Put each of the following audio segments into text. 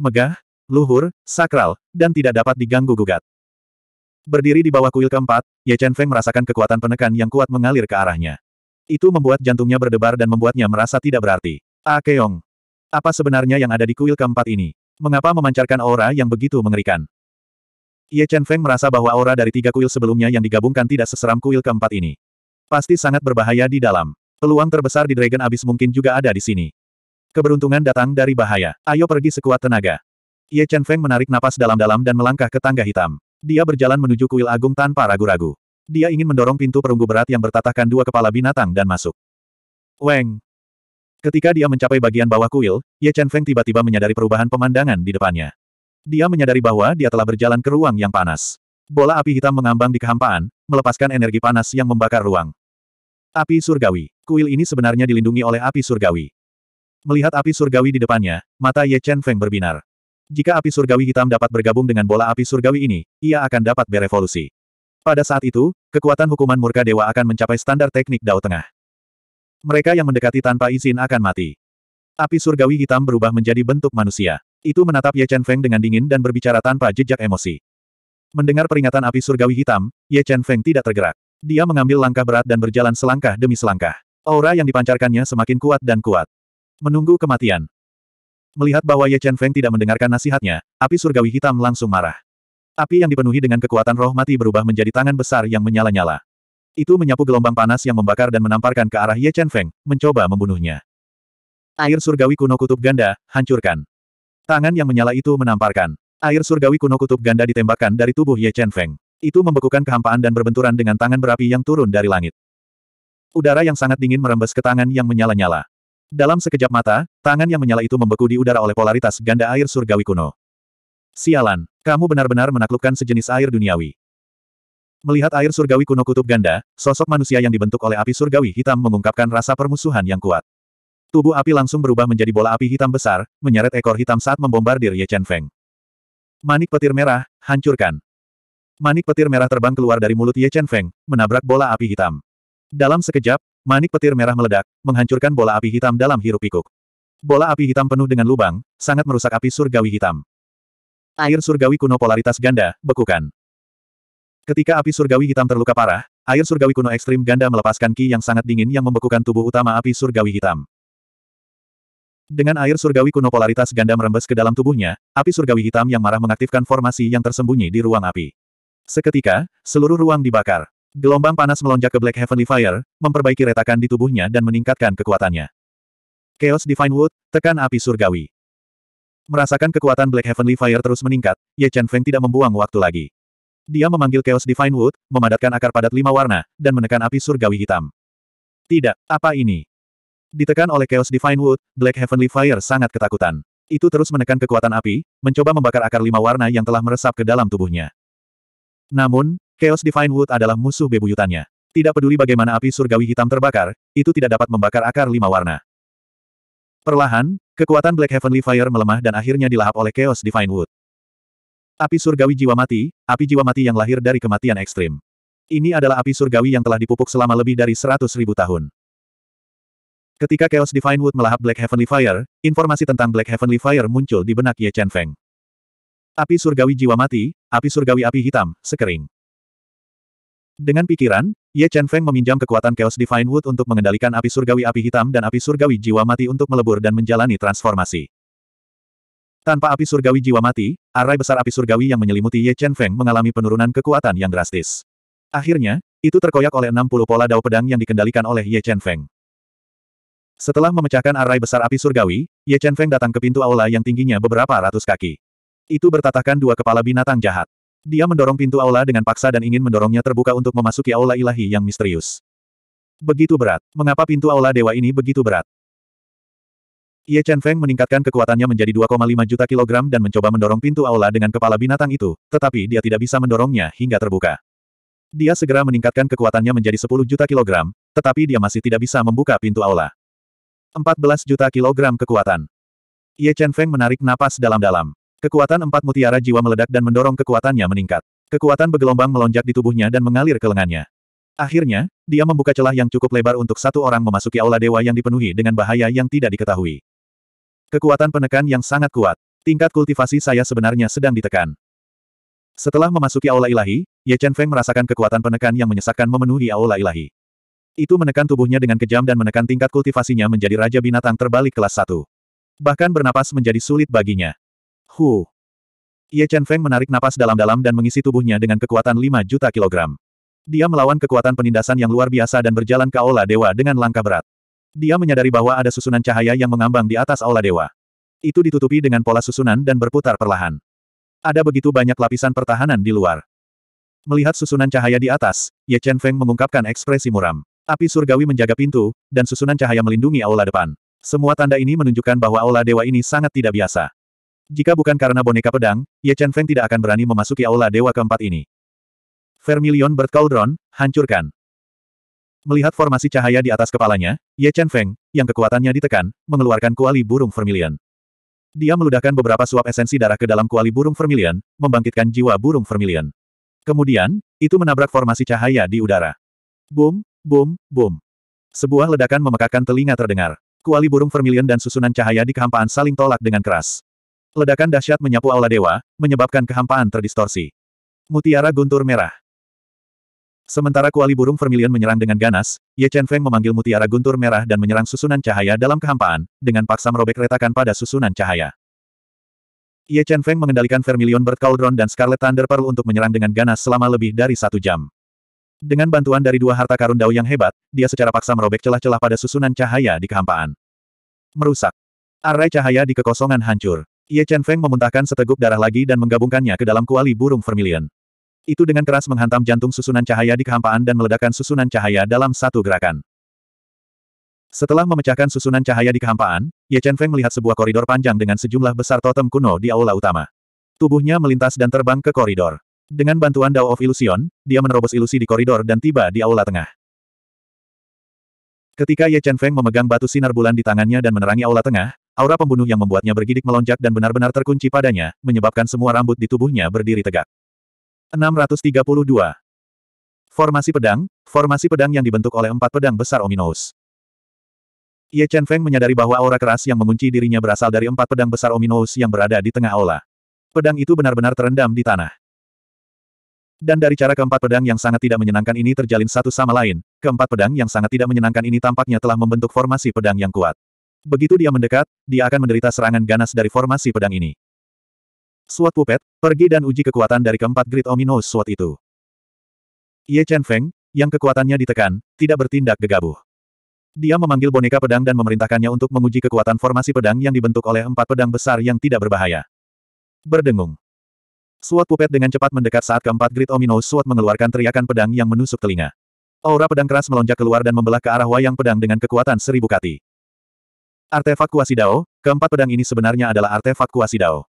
Megah, luhur, sakral, dan tidak dapat diganggu-gugat. Berdiri di bawah kuil keempat, Ye Chen Feng merasakan kekuatan penekan yang kuat mengalir ke arahnya. Itu membuat jantungnya berdebar dan membuatnya merasa tidak berarti. Ah Keong. Apa sebenarnya yang ada di kuil keempat ini? Mengapa memancarkan aura yang begitu mengerikan? Ye Chen Feng merasa bahwa aura dari tiga kuil sebelumnya yang digabungkan tidak seseram kuil keempat ini. Pasti sangat berbahaya di dalam. Peluang terbesar di Dragon Abyss mungkin juga ada di sini. Keberuntungan datang dari bahaya. Ayo pergi sekuat tenaga. Ye Chen Feng menarik napas dalam-dalam dan melangkah ke tangga hitam. Dia berjalan menuju kuil agung tanpa ragu-ragu. Dia ingin mendorong pintu perunggu berat yang bertatahkan dua kepala binatang dan masuk. Weng! Ketika dia mencapai bagian bawah kuil, Ye Chen Feng tiba-tiba menyadari perubahan pemandangan di depannya. Dia menyadari bahwa dia telah berjalan ke ruang yang panas. Bola api hitam mengambang di kehampaan, melepaskan energi panas yang membakar ruang. Api surgawi. Kuil ini sebenarnya dilindungi oleh api surgawi. Melihat api surgawi di depannya, mata Ye Chen Feng berbinar. Jika api surgawi hitam dapat bergabung dengan bola api surgawi ini, ia akan dapat berevolusi. Pada saat itu, kekuatan hukuman murka dewa akan mencapai standar teknik Dao Tengah. Mereka yang mendekati tanpa izin akan mati. Api surgawi hitam berubah menjadi bentuk manusia. Itu menatap Ye Chen Feng dengan dingin dan berbicara tanpa jejak emosi. Mendengar peringatan api surgawi hitam, Ye Chen Feng tidak tergerak. Dia mengambil langkah berat dan berjalan selangkah demi selangkah. Aura yang dipancarkannya semakin kuat dan kuat. Menunggu kematian. Melihat bahwa Ye Chen Feng tidak mendengarkan nasihatnya, api surgawi hitam langsung marah. Api yang dipenuhi dengan kekuatan roh mati berubah menjadi tangan besar yang menyala-nyala. Itu menyapu gelombang panas yang membakar dan menamparkan ke arah Ye Chen Feng, mencoba membunuhnya. Air surgawi kuno kutub ganda, hancurkan. Tangan yang menyala itu menamparkan. Air surgawi kuno kutub ganda ditembakkan dari tubuh Ye Chen Feng. Itu membekukan kehampaan dan berbenturan dengan tangan berapi yang turun dari langit. Udara yang sangat dingin merembes ke tangan yang menyala-nyala. Dalam sekejap mata, tangan yang menyala itu membeku di udara oleh polaritas ganda air surgawi kuno. Sialan, kamu benar-benar menaklukkan sejenis air duniawi. Melihat air surgawi kuno kutub ganda, sosok manusia yang dibentuk oleh api surgawi hitam mengungkapkan rasa permusuhan yang kuat. Tubuh api langsung berubah menjadi bola api hitam besar, menyeret ekor hitam saat membombardir Ye Chen Feng. Manik petir merah, hancurkan. Manik petir merah terbang keluar dari mulut Ye Chen Feng, menabrak bola api hitam. Dalam sekejap, manik petir merah meledak, menghancurkan bola api hitam dalam hirup pikuk. Bola api hitam penuh dengan lubang, sangat merusak api surgawi hitam. Air surgawi kuno polaritas ganda, bekukan. Ketika api surgawi hitam terluka parah, air surgawi kuno ekstrim ganda melepaskan ki yang sangat dingin yang membekukan tubuh utama api surgawi hitam. Dengan air surgawi kuno polaritas ganda merembes ke dalam tubuhnya, api surgawi hitam yang marah mengaktifkan formasi yang tersembunyi di ruang api. Seketika, seluruh ruang dibakar. Gelombang panas melonjak ke Black Heavenly Fire, memperbaiki retakan di tubuhnya dan meningkatkan kekuatannya. Chaos Divine Wood, tekan api surgawi. Merasakan kekuatan Black Heavenly Fire terus meningkat, Ye Chen Feng tidak membuang waktu lagi. Dia memanggil Chaos Divine Wood, memadatkan akar padat lima warna, dan menekan api surgawi hitam. Tidak, apa ini? Ditekan oleh Chaos Divine Wood, Black Heavenly Fire sangat ketakutan. Itu terus menekan kekuatan api, mencoba membakar akar lima warna yang telah meresap ke dalam tubuhnya. Namun, Chaos Divine Wood adalah musuh bebuyutannya. Tidak peduli bagaimana api surgawi hitam terbakar, itu tidak dapat membakar akar lima warna. Perlahan, kekuatan Black Heavenly Fire melemah dan akhirnya dilahap oleh Chaos Divine Wood. Api surgawi jiwa mati, api jiwa mati yang lahir dari kematian ekstrim. Ini adalah api surgawi yang telah dipupuk selama lebih dari seratus ribu tahun. Ketika Chaos Divine Wood melahap Black Heavenly Fire, informasi tentang Black Heavenly Fire muncul di benak Ye Chen Feng. Api surgawi jiwa mati, api surgawi api hitam, sekering. Dengan pikiran, Ye Chen Feng meminjam kekuatan Chaos Divine Wood untuk mengendalikan api surgawi api hitam dan api surgawi jiwa mati untuk melebur dan menjalani transformasi. Tanpa api surgawi jiwa mati, arai besar api surgawi yang menyelimuti Ye Chen Feng mengalami penurunan kekuatan yang drastis. Akhirnya, itu terkoyak oleh 60 pola dao pedang yang dikendalikan oleh Ye Chen Feng. Setelah memecahkan arai besar api surgawi, Ye Chen Feng datang ke pintu aula yang tingginya beberapa ratus kaki. Itu bertatahkan dua kepala binatang jahat. Dia mendorong pintu aula dengan paksa dan ingin mendorongnya terbuka untuk memasuki aula ilahi yang misterius. Begitu berat. Mengapa pintu aula dewa ini begitu berat? Ye Chen Feng meningkatkan kekuatannya menjadi 2,5 juta kilogram dan mencoba mendorong pintu aula dengan kepala binatang itu, tetapi dia tidak bisa mendorongnya hingga terbuka. Dia segera meningkatkan kekuatannya menjadi 10 juta kilogram, tetapi dia masih tidak bisa membuka pintu aula. 14 juta kilogram kekuatan. Ye Chen Feng menarik napas dalam-dalam. Kekuatan empat mutiara jiwa meledak dan mendorong kekuatannya meningkat. Kekuatan bergelombang melonjak di tubuhnya dan mengalir ke lengannya. Akhirnya, dia membuka celah yang cukup lebar untuk satu orang memasuki aula dewa yang dipenuhi dengan bahaya yang tidak diketahui. Kekuatan penekan yang sangat kuat. Tingkat kultivasi saya sebenarnya sedang ditekan. Setelah memasuki aula ilahi, Ye Chen Feng merasakan kekuatan penekan yang menyesakkan memenuhi aula ilahi. Itu menekan tubuhnya dengan kejam dan menekan tingkat kultivasinya menjadi raja binatang terbalik kelas 1. Bahkan bernapas menjadi sulit baginya. Hu. Ye Chen Feng menarik napas dalam-dalam dan mengisi tubuhnya dengan kekuatan 5 juta kilogram. Dia melawan kekuatan penindasan yang luar biasa dan berjalan ke Aula Dewa dengan langkah berat. Dia menyadari bahwa ada susunan cahaya yang mengambang di atas Aula Dewa. Itu ditutupi dengan pola susunan dan berputar perlahan. Ada begitu banyak lapisan pertahanan di luar. Melihat susunan cahaya di atas, Ye Chen Feng mengungkapkan ekspresi muram. Api surgawi menjaga pintu, dan susunan cahaya melindungi aula depan. Semua tanda ini menunjukkan bahwa aula dewa ini sangat tidak biasa. Jika bukan karena boneka pedang, Ye Chen Feng tidak akan berani memasuki aula dewa keempat ini. Vermilion Bird Cauldron, hancurkan. Melihat formasi cahaya di atas kepalanya, Ye Chen Feng, yang kekuatannya ditekan, mengeluarkan kuali burung vermilion. Dia meludahkan beberapa suap esensi darah ke dalam kuali burung vermilion, membangkitkan jiwa burung vermilion. Kemudian, itu menabrak formasi cahaya di udara. Boom, Boom, boom. Sebuah ledakan memekakan telinga terdengar. Kuali burung vermilion dan susunan cahaya di kehampaan saling tolak dengan keras. Ledakan dahsyat menyapu aula dewa, menyebabkan kehampaan terdistorsi. Mutiara guntur merah. Sementara kuali burung vermilion menyerang dengan ganas, Ye Chen Feng memanggil mutiara guntur merah dan menyerang susunan cahaya dalam kehampaan, dengan paksa merobek retakan pada susunan cahaya. Ye Chen Feng mengendalikan vermilion Bird Cauldron dan Scarlet Thunder Pearl untuk menyerang dengan ganas selama lebih dari satu jam. Dengan bantuan dari dua harta karun Dao yang hebat, dia secara paksa merobek celah-celah pada susunan cahaya di kehampaan. Merusak. Arai cahaya di kekosongan hancur. Ye Chen Feng memuntahkan seteguk darah lagi dan menggabungkannya ke dalam kuali burung vermilion. Itu dengan keras menghantam jantung susunan cahaya di kehampaan dan meledakkan susunan cahaya dalam satu gerakan. Setelah memecahkan susunan cahaya di kehampaan, Ye Chen Feng melihat sebuah koridor panjang dengan sejumlah besar totem kuno di aula utama. Tubuhnya melintas dan terbang ke koridor. Dengan bantuan Dao of Illusion, dia menerobos ilusi di koridor dan tiba di aula tengah. Ketika Ye Chen Feng memegang batu sinar bulan di tangannya dan menerangi aula tengah, aura pembunuh yang membuatnya bergidik melonjak dan benar-benar terkunci padanya, menyebabkan semua rambut di tubuhnya berdiri tegak. 632. Formasi pedang, formasi pedang yang dibentuk oleh empat pedang besar Ominous. Ye Chen Feng menyadari bahwa aura keras yang mengunci dirinya berasal dari empat pedang besar Ominous yang berada di tengah aula. Pedang itu benar-benar terendam di tanah. Dan dari cara keempat pedang yang sangat tidak menyenangkan ini terjalin satu sama lain, keempat pedang yang sangat tidak menyenangkan ini tampaknya telah membentuk formasi pedang yang kuat. Begitu dia mendekat, dia akan menderita serangan ganas dari formasi pedang ini. Suat Pupet, pergi dan uji kekuatan dari keempat grid ominous Suat itu. Ye Chen Feng, yang kekuatannya ditekan, tidak bertindak gegabah. Dia memanggil boneka pedang dan memerintahkannya untuk menguji kekuatan formasi pedang yang dibentuk oleh empat pedang besar yang tidak berbahaya. Berdengung. Suat Pupet dengan cepat mendekat saat keempat Great Ominous Suat mengeluarkan teriakan pedang yang menusuk telinga. Aura pedang keras melonjak keluar dan membelah ke arah wayang pedang dengan kekuatan seribu kati. Artefak Kuasidao, keempat pedang ini sebenarnya adalah artefak Kuasidao.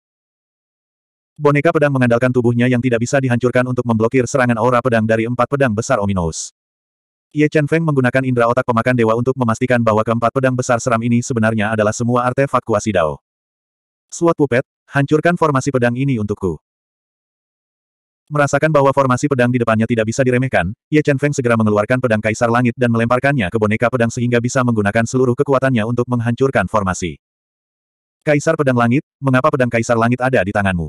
Boneka pedang mengandalkan tubuhnya yang tidak bisa dihancurkan untuk memblokir serangan aura pedang dari empat pedang besar Ominous. Ye Chen Feng menggunakan indera otak pemakan dewa untuk memastikan bahwa keempat pedang besar seram ini sebenarnya adalah semua artefak kuasidao. Suat Pupet, hancurkan formasi pedang ini untukku. Merasakan bahwa formasi pedang di depannya tidak bisa diremehkan, Ye Chen Feng segera mengeluarkan pedang Kaisar Langit dan melemparkannya ke boneka pedang sehingga bisa menggunakan seluruh kekuatannya untuk menghancurkan formasi. Kaisar Pedang Langit, mengapa pedang Kaisar Langit ada di tanganmu?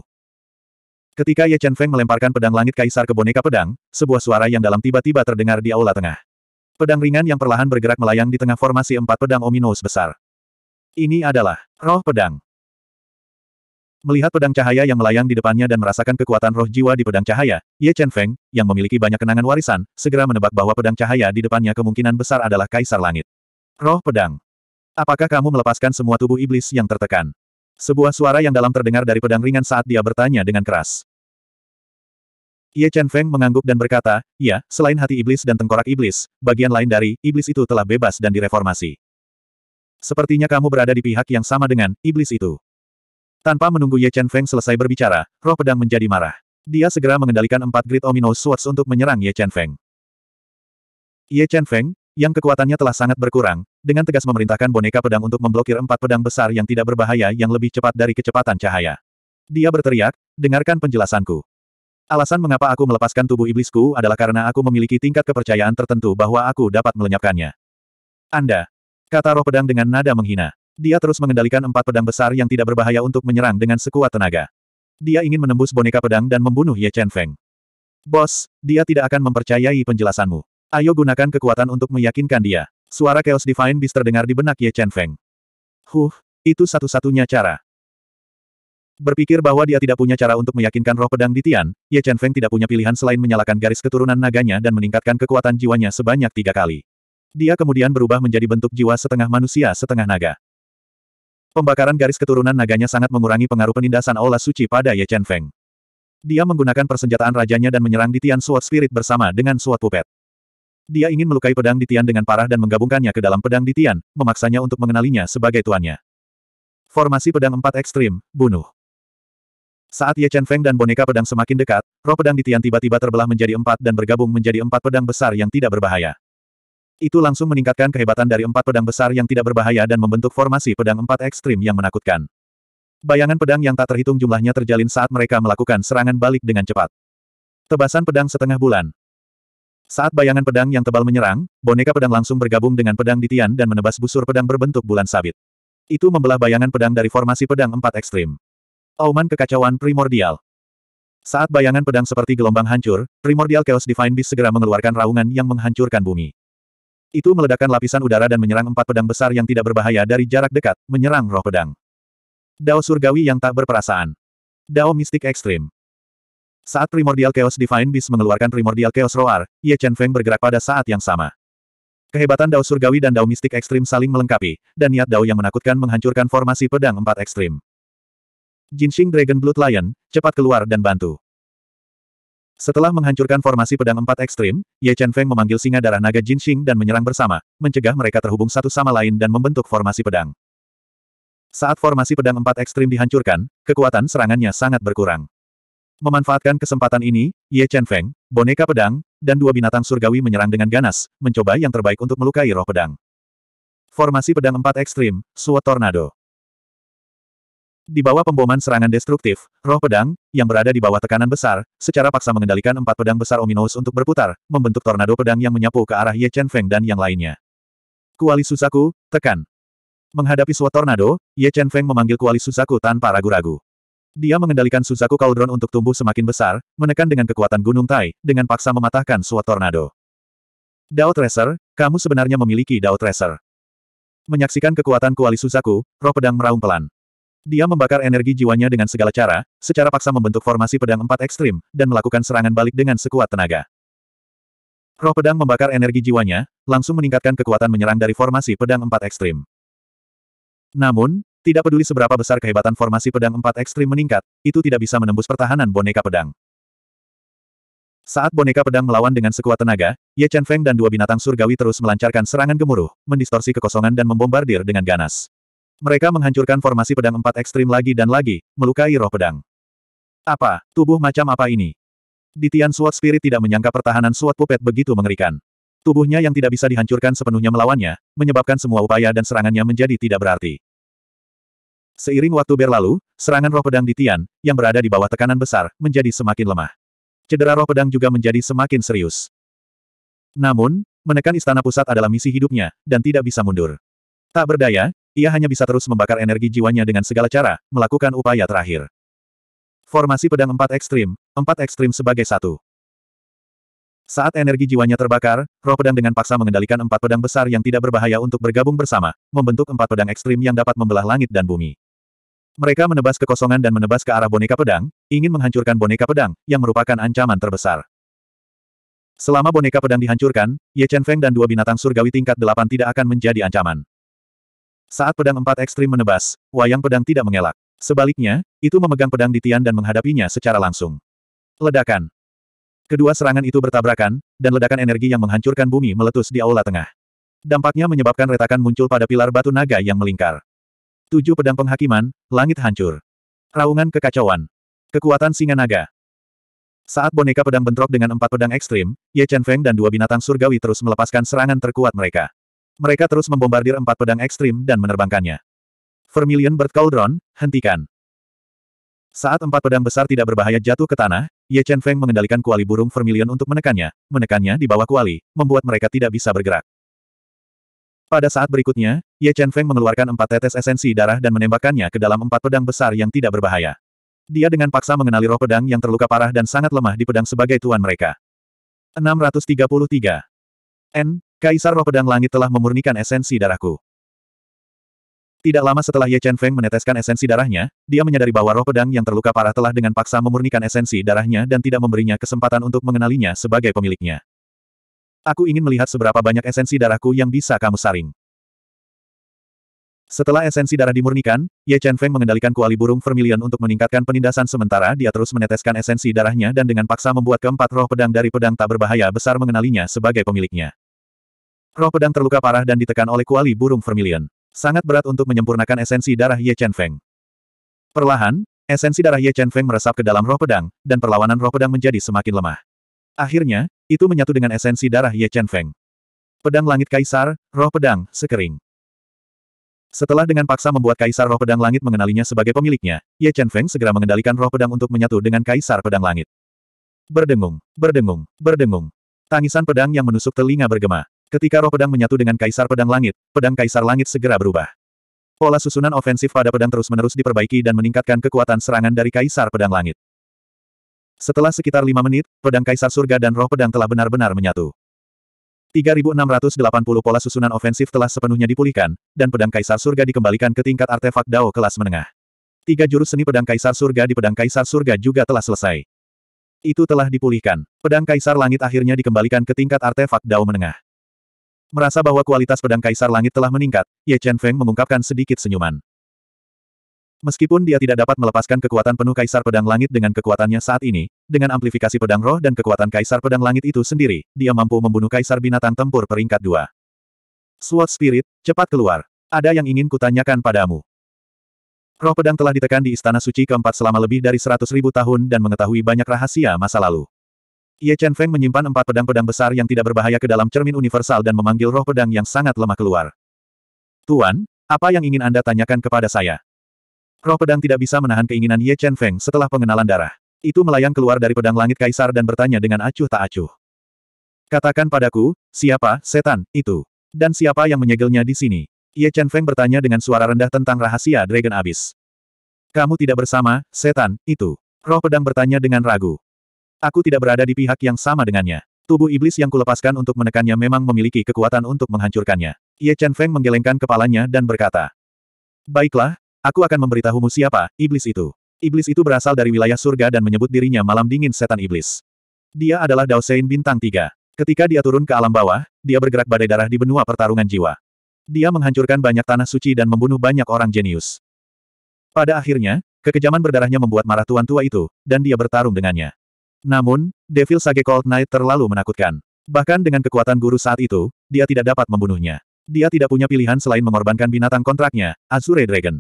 Ketika Ye Chen Feng melemparkan pedang langit Kaisar ke boneka pedang, sebuah suara yang dalam tiba-tiba terdengar di aula tengah. Pedang ringan yang perlahan bergerak melayang di tengah formasi empat pedang ominous besar. Ini adalah roh pedang. Melihat pedang cahaya yang melayang di depannya dan merasakan kekuatan roh jiwa di pedang cahaya, Ye Chen Feng, yang memiliki banyak kenangan warisan, segera menebak bahwa pedang cahaya di depannya kemungkinan besar adalah Kaisar Langit. Roh pedang. Apakah kamu melepaskan semua tubuh iblis yang tertekan? Sebuah suara yang dalam terdengar dari pedang ringan saat dia bertanya dengan keras. Ye Chen Feng mengangguk dan berkata, ya, selain hati iblis dan tengkorak iblis, bagian lain dari iblis itu telah bebas dan direformasi. Sepertinya kamu berada di pihak yang sama dengan iblis itu. Tanpa menunggu Ye Chen Feng selesai berbicara, roh pedang menjadi marah. Dia segera mengendalikan empat grid Ominous Swords untuk menyerang Ye Chen Feng. Ye Chen Feng, yang kekuatannya telah sangat berkurang, dengan tegas memerintahkan boneka pedang untuk memblokir empat pedang besar yang tidak berbahaya yang lebih cepat dari kecepatan cahaya. Dia berteriak, dengarkan penjelasanku. Alasan mengapa aku melepaskan tubuh iblisku adalah karena aku memiliki tingkat kepercayaan tertentu bahwa aku dapat melenyapkannya. Anda, kata roh pedang dengan nada menghina. Dia terus mengendalikan empat pedang besar yang tidak berbahaya untuk menyerang dengan sekuat tenaga. Dia ingin menembus boneka pedang dan membunuh Ye Chen Feng. Bos, dia tidak akan mempercayai penjelasanmu. Ayo gunakan kekuatan untuk meyakinkan dia. Suara Chaos Divine bisa terdengar di benak Ye Chen Feng. Huh, itu satu-satunya cara. Berpikir bahwa dia tidak punya cara untuk meyakinkan roh pedang di Tian, Ye Chen Feng tidak punya pilihan selain menyalakan garis keturunan naganya dan meningkatkan kekuatan jiwanya sebanyak tiga kali. Dia kemudian berubah menjadi bentuk jiwa setengah manusia setengah naga. Pembakaran garis keturunan naganya sangat mengurangi pengaruh penindasan aula suci pada Ye Chen Feng. Dia menggunakan persenjataan rajanya dan menyerang Ditian Sword Spirit bersama dengan Sword Puppet. Dia ingin melukai pedang Ditian dengan parah dan menggabungkannya ke dalam pedang Ditian, memaksanya untuk mengenalinya sebagai tuannya. Formasi pedang empat ekstrim, bunuh. Saat Ye Chen Feng dan boneka pedang semakin dekat, roh pedang Ditian tiba-tiba terbelah menjadi empat dan bergabung menjadi empat pedang besar yang tidak berbahaya. Itu langsung meningkatkan kehebatan dari empat pedang besar yang tidak berbahaya dan membentuk formasi pedang empat ekstrim yang menakutkan. Bayangan pedang yang tak terhitung jumlahnya terjalin saat mereka melakukan serangan balik dengan cepat. Tebasan pedang setengah bulan. Saat bayangan pedang yang tebal menyerang, boneka pedang langsung bergabung dengan pedang di Tian dan menebas busur pedang berbentuk bulan sabit. Itu membelah bayangan pedang dari formasi pedang empat ekstrim. Auman kekacauan primordial. Saat bayangan pedang seperti gelombang hancur, primordial chaos divine beast segera mengeluarkan raungan yang menghancurkan bumi. Itu meledakkan lapisan udara dan menyerang empat pedang besar yang tidak berbahaya dari jarak dekat, menyerang roh pedang. Dao surgawi yang tak berperasaan. Dao mistik ekstrim. Saat Primordial Chaos Divine Beast mengeluarkan Primordial Chaos Roar, Ye Chen Feng bergerak pada saat yang sama. Kehebatan Dao surgawi dan Dao mistik ekstrim saling melengkapi, dan niat Dao yang menakutkan menghancurkan formasi pedang empat ekstrim. Jinxing Dragon Blood Lion, cepat keluar dan bantu. Setelah menghancurkan formasi pedang empat ekstrim, Ye Chen Feng memanggil singa darah naga Jin Xing dan menyerang bersama, mencegah mereka terhubung satu sama lain dan membentuk formasi pedang. Saat formasi pedang empat ekstrim dihancurkan, kekuatan serangannya sangat berkurang. Memanfaatkan kesempatan ini, Ye Chen Feng, boneka pedang, dan dua binatang surgawi menyerang dengan ganas, mencoba yang terbaik untuk melukai roh pedang. Formasi pedang empat ekstrim, suatu Tornado. Di bawah pemboman serangan destruktif, roh pedang, yang berada di bawah tekanan besar, secara paksa mengendalikan empat pedang besar ominous untuk berputar, membentuk tornado pedang yang menyapu ke arah Ye Chen Feng dan yang lainnya. Kuali Susaku, tekan. Menghadapi suatu tornado, Ye Chen Feng memanggil kuali Susaku tanpa ragu-ragu. Dia mengendalikan Susaku Cauldron untuk tumbuh semakin besar, menekan dengan kekuatan Gunung Tai, dengan paksa mematahkan suatu tornado. Dao Tracer, kamu sebenarnya memiliki Dao Tracer. Menyaksikan kekuatan kuali Susaku, roh pedang meraung pelan. Dia membakar energi jiwanya dengan segala cara, secara paksa membentuk formasi pedang empat ekstrim, dan melakukan serangan balik dengan sekuat tenaga. Roh pedang membakar energi jiwanya, langsung meningkatkan kekuatan menyerang dari formasi pedang empat ekstrim. Namun, tidak peduli seberapa besar kehebatan formasi pedang empat ekstrim meningkat, itu tidak bisa menembus pertahanan boneka pedang. Saat boneka pedang melawan dengan sekuat tenaga, Ye Chen Feng dan dua binatang surgawi terus melancarkan serangan gemuruh, mendistorsi kekosongan dan membombardir dengan ganas. Mereka menghancurkan formasi pedang empat ekstrim lagi dan lagi, melukai roh pedang. Apa, tubuh macam apa ini? Ditian suat Spirit tidak menyangka pertahanan suat pupet begitu mengerikan. Tubuhnya yang tidak bisa dihancurkan sepenuhnya melawannya, menyebabkan semua upaya dan serangannya menjadi tidak berarti. Seiring waktu berlalu, serangan roh pedang Ditian, yang berada di bawah tekanan besar, menjadi semakin lemah. Cedera roh pedang juga menjadi semakin serius. Namun, menekan istana pusat adalah misi hidupnya, dan tidak bisa mundur. Tak berdaya, ia hanya bisa terus membakar energi jiwanya dengan segala cara, melakukan upaya terakhir. Formasi pedang empat ekstrim, empat ekstrim sebagai satu. Saat energi jiwanya terbakar, roh pedang dengan paksa mengendalikan empat pedang besar yang tidak berbahaya untuk bergabung bersama, membentuk empat pedang ekstrim yang dapat membelah langit dan bumi. Mereka menebas kekosongan dan menebas ke arah boneka pedang, ingin menghancurkan boneka pedang, yang merupakan ancaman terbesar. Selama boneka pedang dihancurkan, Ye Chen Feng dan dua binatang surgawi tingkat delapan tidak akan menjadi ancaman. Saat pedang empat ekstrim menebas, wayang pedang tidak mengelak. Sebaliknya, itu memegang pedang di Tian dan menghadapinya secara langsung. Ledakan. Kedua serangan itu bertabrakan, dan ledakan energi yang menghancurkan bumi meletus di aula tengah. Dampaknya menyebabkan retakan muncul pada pilar batu naga yang melingkar. Tujuh pedang penghakiman, langit hancur. Raungan kekacauan. Kekuatan singa naga. Saat boneka pedang bentrok dengan empat pedang ekstrim, Ye Chen Feng dan dua binatang surgawi terus melepaskan serangan terkuat mereka mereka terus membombardir empat pedang ekstrim dan menerbangkannya. Vermilion Bird Cauldron, hentikan. Saat empat pedang besar tidak berbahaya jatuh ke tanah, Ye Chen Feng mengendalikan kuali burung vermilion untuk menekannya, menekannya di bawah kuali, membuat mereka tidak bisa bergerak. Pada saat berikutnya, Ye Chen Feng mengeluarkan empat tetes esensi darah dan menembakkannya ke dalam empat pedang besar yang tidak berbahaya. Dia dengan paksa mengenali roh pedang yang terluka parah dan sangat lemah di pedang sebagai tuan mereka. 633. N. Kaisar Roh Pedang Langit telah memurnikan esensi darahku. Tidak lama setelah Ye Chen Feng meneteskan esensi darahnya, dia menyadari bahwa roh pedang yang terluka parah telah dengan paksa memurnikan esensi darahnya dan tidak memberinya kesempatan untuk mengenalinya sebagai pemiliknya. Aku ingin melihat seberapa banyak esensi darahku yang bisa kamu saring. Setelah esensi darah dimurnikan, Ye Chen Feng mengendalikan kuali burung vermilion untuk meningkatkan penindasan sementara dia terus meneteskan esensi darahnya dan dengan paksa membuat keempat roh pedang dari pedang tak berbahaya besar mengenalinya sebagai pemiliknya. Roh pedang terluka parah dan ditekan oleh kuali burung vermilion. Sangat berat untuk menyempurnakan esensi darah Ye Chen Feng. Perlahan, esensi darah Ye Chen Feng meresap ke dalam roh pedang, dan perlawanan roh pedang menjadi semakin lemah. Akhirnya, itu menyatu dengan esensi darah Ye Chen Feng. Pedang Langit Kaisar, Roh Pedang, Sekering. Setelah dengan paksa membuat Kaisar Roh Pedang Langit mengenalinya sebagai pemiliknya, Ye Chen Feng segera mengendalikan roh pedang untuk menyatu dengan Kaisar Pedang Langit. Berdengung, berdengung, berdengung. Tangisan pedang yang menusuk telinga bergema. Ketika roh pedang menyatu dengan kaisar pedang langit, pedang kaisar langit segera berubah. Pola susunan ofensif pada pedang terus-menerus diperbaiki dan meningkatkan kekuatan serangan dari kaisar pedang langit. Setelah sekitar lima menit, pedang kaisar surga dan roh pedang telah benar-benar menyatu. 3680 pola susunan ofensif telah sepenuhnya dipulihkan, dan pedang kaisar surga dikembalikan ke tingkat artefak Dao kelas menengah. Tiga jurus seni pedang kaisar surga di pedang kaisar surga juga telah selesai. Itu telah dipulihkan. Pedang kaisar langit akhirnya dikembalikan ke tingkat artefak Dao menengah. Merasa bahwa kualitas pedang Kaisar Langit telah meningkat, Ye Chen Feng mengungkapkan sedikit senyuman. Meskipun dia tidak dapat melepaskan kekuatan penuh Kaisar Pedang Langit dengan kekuatannya saat ini, dengan amplifikasi pedang roh dan kekuatan Kaisar Pedang Langit itu sendiri, dia mampu membunuh Kaisar Binatang Tempur peringkat dua. Sword Spirit, cepat keluar. Ada yang ingin kutanyakan padamu. Roh pedang telah ditekan di Istana Suci keempat selama lebih dari seratus ribu tahun dan mengetahui banyak rahasia masa lalu. Ye Chen Feng menyimpan empat pedang-pedang besar yang tidak berbahaya ke dalam cermin universal dan memanggil roh pedang yang sangat lemah keluar. Tuan, apa yang ingin Anda tanyakan kepada saya? Roh pedang tidak bisa menahan keinginan Ye Chen Feng setelah pengenalan darah. Itu melayang keluar dari pedang langit kaisar dan bertanya dengan acuh tak acuh. Katakan padaku, siapa, setan, itu? Dan siapa yang menyegelnya di sini? Ye Chen Feng bertanya dengan suara rendah tentang rahasia Dragon Abyss. Kamu tidak bersama, setan, itu. Roh pedang bertanya dengan ragu. Aku tidak berada di pihak yang sama dengannya. Tubuh iblis yang kulepaskan untuk menekannya memang memiliki kekuatan untuk menghancurkannya. Ye Chen Feng menggelengkan kepalanya dan berkata, Baiklah, aku akan memberitahumu siapa, iblis itu. Iblis itu berasal dari wilayah surga dan menyebut dirinya malam dingin setan iblis. Dia adalah Dao Sein bintang tiga. Ketika dia turun ke alam bawah, dia bergerak badai darah di benua pertarungan jiwa. Dia menghancurkan banyak tanah suci dan membunuh banyak orang jenius. Pada akhirnya, kekejaman berdarahnya membuat marah tuan tua itu, dan dia bertarung dengannya. Namun, Devil Sage Cold Knight terlalu menakutkan. Bahkan dengan kekuatan guru saat itu, dia tidak dapat membunuhnya. Dia tidak punya pilihan selain mengorbankan binatang kontraknya, Azure Dragon.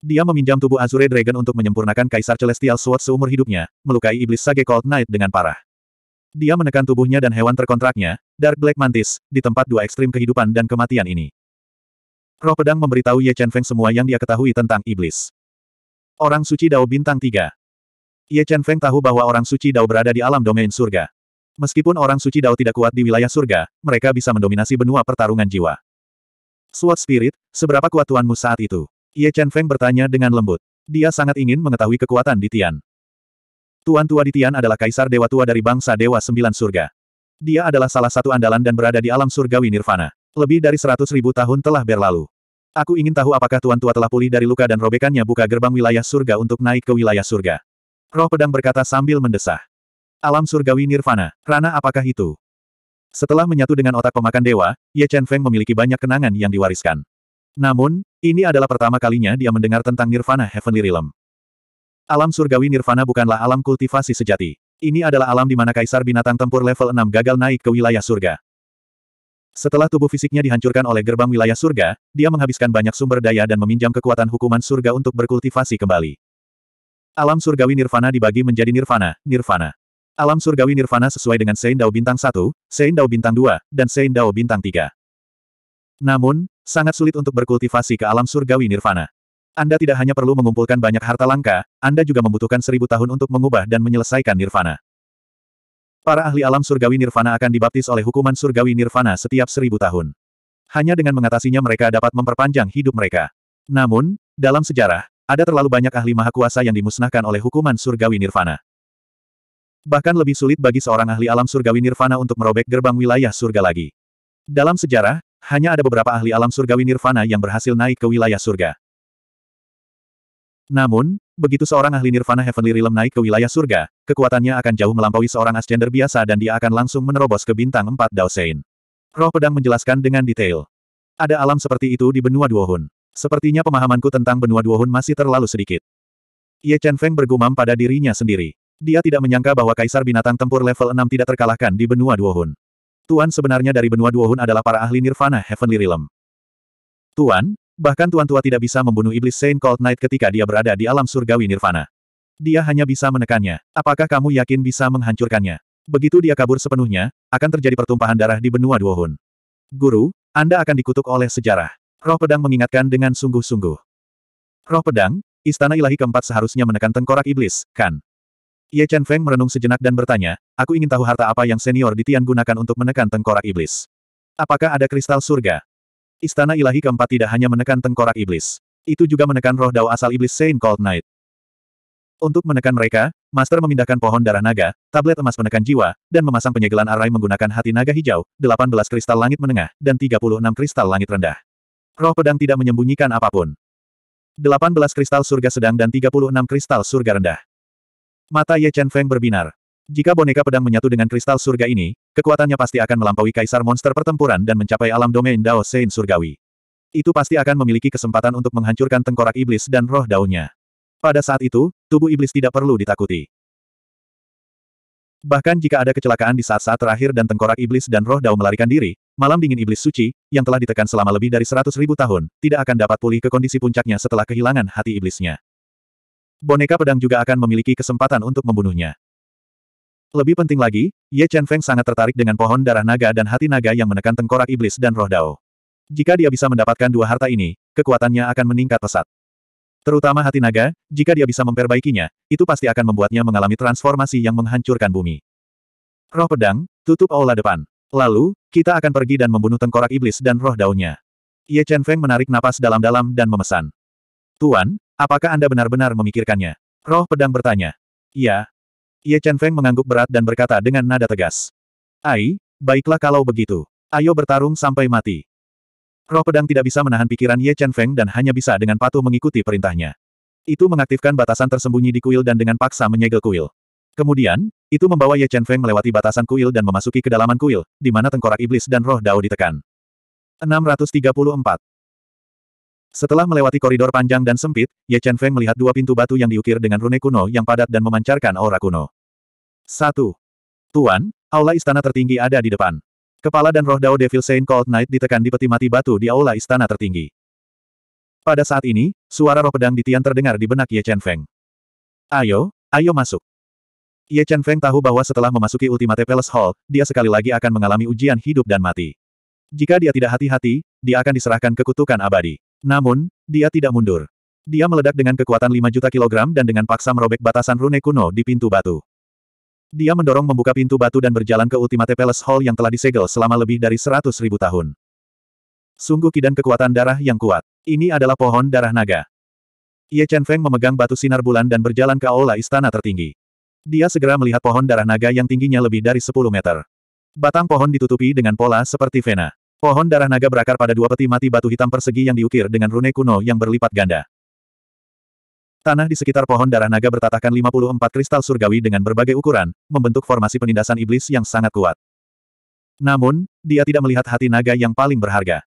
Dia meminjam tubuh Azure Dragon untuk menyempurnakan Kaisar Celestial Sword seumur hidupnya, melukai iblis Sage Cold Knight dengan parah. Dia menekan tubuhnya dan hewan terkontraknya, Dark Black Mantis, di tempat dua ekstrim kehidupan dan kematian ini. Roh pedang memberitahu Ye Chen Feng semua yang dia ketahui tentang iblis. Orang suci Dao Bintang 3. Ye Chen Feng tahu bahwa orang suci Dao berada di alam domain surga. Meskipun orang suci Dao tidak kuat di wilayah surga, mereka bisa mendominasi benua pertarungan jiwa. Sword Spirit, seberapa kuat tuanmu saat itu? Ye Chen Feng bertanya dengan lembut. Dia sangat ingin mengetahui kekuatan di Tian. Tuan Tua di Tian adalah kaisar dewa tua dari bangsa Dewa Sembilan Surga. Dia adalah salah satu andalan dan berada di alam surgawi nirvana. Lebih dari seratus ribu tahun telah berlalu. Aku ingin tahu apakah Tuan Tua telah pulih dari luka dan robekannya buka gerbang wilayah surga untuk naik ke wilayah surga. Roh pedang berkata sambil mendesah. Alam surgawi nirvana, Rana apakah itu? Setelah menyatu dengan otak pemakan dewa, Ye Chen Feng memiliki banyak kenangan yang diwariskan. Namun, ini adalah pertama kalinya dia mendengar tentang nirvana heavenly realm. Alam surgawi nirvana bukanlah alam kultivasi sejati. Ini adalah alam di mana kaisar binatang tempur level 6 gagal naik ke wilayah surga. Setelah tubuh fisiknya dihancurkan oleh gerbang wilayah surga, dia menghabiskan banyak sumber daya dan meminjam kekuatan hukuman surga untuk berkultivasi kembali. Alam surgawi nirvana dibagi menjadi nirvana, nirvana. Alam surgawi nirvana sesuai dengan Sein Dao bintang 1, Sein Dao bintang 2, dan Sein Dao bintang 3. Namun, sangat sulit untuk berkultivasi ke alam surgawi nirvana. Anda tidak hanya perlu mengumpulkan banyak harta langka, Anda juga membutuhkan seribu tahun untuk mengubah dan menyelesaikan nirvana. Para ahli alam surgawi nirvana akan dibaptis oleh hukuman surgawi nirvana setiap seribu tahun. Hanya dengan mengatasinya mereka dapat memperpanjang hidup mereka. Namun, dalam sejarah, ada terlalu banyak ahli maha kuasa yang dimusnahkan oleh hukuman surgawi nirvana. Bahkan lebih sulit bagi seorang ahli alam surgawi nirvana untuk merobek gerbang wilayah surga lagi. Dalam sejarah, hanya ada beberapa ahli alam surgawi nirvana yang berhasil naik ke wilayah surga. Namun, begitu seorang ahli nirvana Heavenly Realm naik ke wilayah surga, kekuatannya akan jauh melampaui seorang ascender biasa dan dia akan langsung menerobos ke bintang 4 Daosein. Roh pedang menjelaskan dengan detail. Ada alam seperti itu di benua Duohun. Sepertinya pemahamanku tentang benua Duohun masih terlalu sedikit. Ye Chen Feng bergumam pada dirinya sendiri. Dia tidak menyangka bahwa kaisar binatang tempur level 6 tidak terkalahkan di benua Duohun. Tuan sebenarnya dari benua Duohun adalah para ahli Nirvana Heavenly Realm. Tuan, bahkan Tuan Tua tidak bisa membunuh iblis Saint Cold Knight ketika dia berada di alam surgawi Nirvana. Dia hanya bisa menekannya. Apakah kamu yakin bisa menghancurkannya? Begitu dia kabur sepenuhnya, akan terjadi pertumpahan darah di benua Duohun. Guru, Anda akan dikutuk oleh sejarah. Roh pedang mengingatkan dengan sungguh-sungguh. Roh pedang, istana ilahi keempat seharusnya menekan tengkorak iblis, kan? Ye Chen Feng merenung sejenak dan bertanya, aku ingin tahu harta apa yang senior di Tian gunakan untuk menekan tengkorak iblis. Apakah ada kristal surga? Istana ilahi keempat tidak hanya menekan tengkorak iblis. Itu juga menekan roh dao asal iblis Saint Cold Knight. Untuk menekan mereka, Master memindahkan pohon darah naga, tablet emas penekan jiwa, dan memasang penyegelan arai menggunakan hati naga hijau, 18 kristal langit menengah, dan 36 kristal langit rendah. Roh pedang tidak menyembunyikan apapun. 18 kristal surga sedang dan 36 kristal surga rendah. Mata Ye Chen Feng berbinar. Jika boneka pedang menyatu dengan kristal surga ini, kekuatannya pasti akan melampaui kaisar monster pertempuran dan mencapai alam domain Dao Sein surgawi. Itu pasti akan memiliki kesempatan untuk menghancurkan tengkorak iblis dan roh daunnya. Pada saat itu, tubuh iblis tidak perlu ditakuti. Bahkan jika ada kecelakaan di saat-saat terakhir dan tengkorak iblis dan roh dao melarikan diri, malam dingin iblis suci, yang telah ditekan selama lebih dari seratus ribu tahun, tidak akan dapat pulih ke kondisi puncaknya setelah kehilangan hati iblisnya. Boneka pedang juga akan memiliki kesempatan untuk membunuhnya. Lebih penting lagi, Ye Chen Feng sangat tertarik dengan pohon darah naga dan hati naga yang menekan tengkorak iblis dan roh dao. Jika dia bisa mendapatkan dua harta ini, kekuatannya akan meningkat pesat. Terutama hati naga, jika dia bisa memperbaikinya, itu pasti akan membuatnya mengalami transformasi yang menghancurkan bumi. Roh pedang, tutup aula depan. Lalu, kita akan pergi dan membunuh tengkorak iblis dan roh daunnya. Ye Chen Feng menarik napas dalam-dalam dan memesan. Tuan, apakah Anda benar-benar memikirkannya? Roh pedang bertanya. Ya. Ye Chen Feng mengangguk berat dan berkata dengan nada tegas. Ai, baiklah kalau begitu. Ayo bertarung sampai mati. Roh pedang tidak bisa menahan pikiran Ye Chen Feng dan hanya bisa dengan patuh mengikuti perintahnya. Itu mengaktifkan batasan tersembunyi di kuil dan dengan paksa menyegel kuil. Kemudian, itu membawa Ye Chen Feng melewati batasan kuil dan memasuki kedalaman kuil, di mana tengkorak iblis dan roh dao ditekan. 634 setelah melewati koridor panjang dan sempit, Ye Chen Feng melihat dua pintu batu yang diukir dengan rune kuno yang padat dan memancarkan aura kuno. 1. Tuan, aula istana tertinggi ada di depan. Kepala dan roh Dao Devil Saint Cold Knight ditekan di peti mati batu di aula istana tertinggi. Pada saat ini, suara roh pedang di Tian terdengar di benak Ye Chen Feng. Ayo, ayo masuk. Ye Chen Feng tahu bahwa setelah memasuki Ultimate Palace Hall, dia sekali lagi akan mengalami ujian hidup dan mati. Jika dia tidak hati-hati, dia akan diserahkan ke kutukan abadi. Namun, dia tidak mundur. Dia meledak dengan kekuatan 5 juta kilogram dan dengan paksa merobek batasan rune kuno di pintu batu. Dia mendorong membuka pintu batu dan berjalan ke Ultimate Palace Hall yang telah disegel selama lebih dari seratus ribu tahun. Sungguh kidan kekuatan darah yang kuat. Ini adalah pohon darah naga. Ye Chen Feng memegang batu sinar bulan dan berjalan ke aula istana tertinggi. Dia segera melihat pohon darah naga yang tingginya lebih dari 10 meter. Batang pohon ditutupi dengan pola seperti vena. Pohon darah naga berakar pada dua peti mati batu hitam persegi yang diukir dengan rune kuno yang berlipat ganda. Tanah di sekitar pohon darah naga bertatakan 54 kristal surgawi dengan berbagai ukuran, membentuk formasi penindasan iblis yang sangat kuat. Namun, dia tidak melihat hati naga yang paling berharga.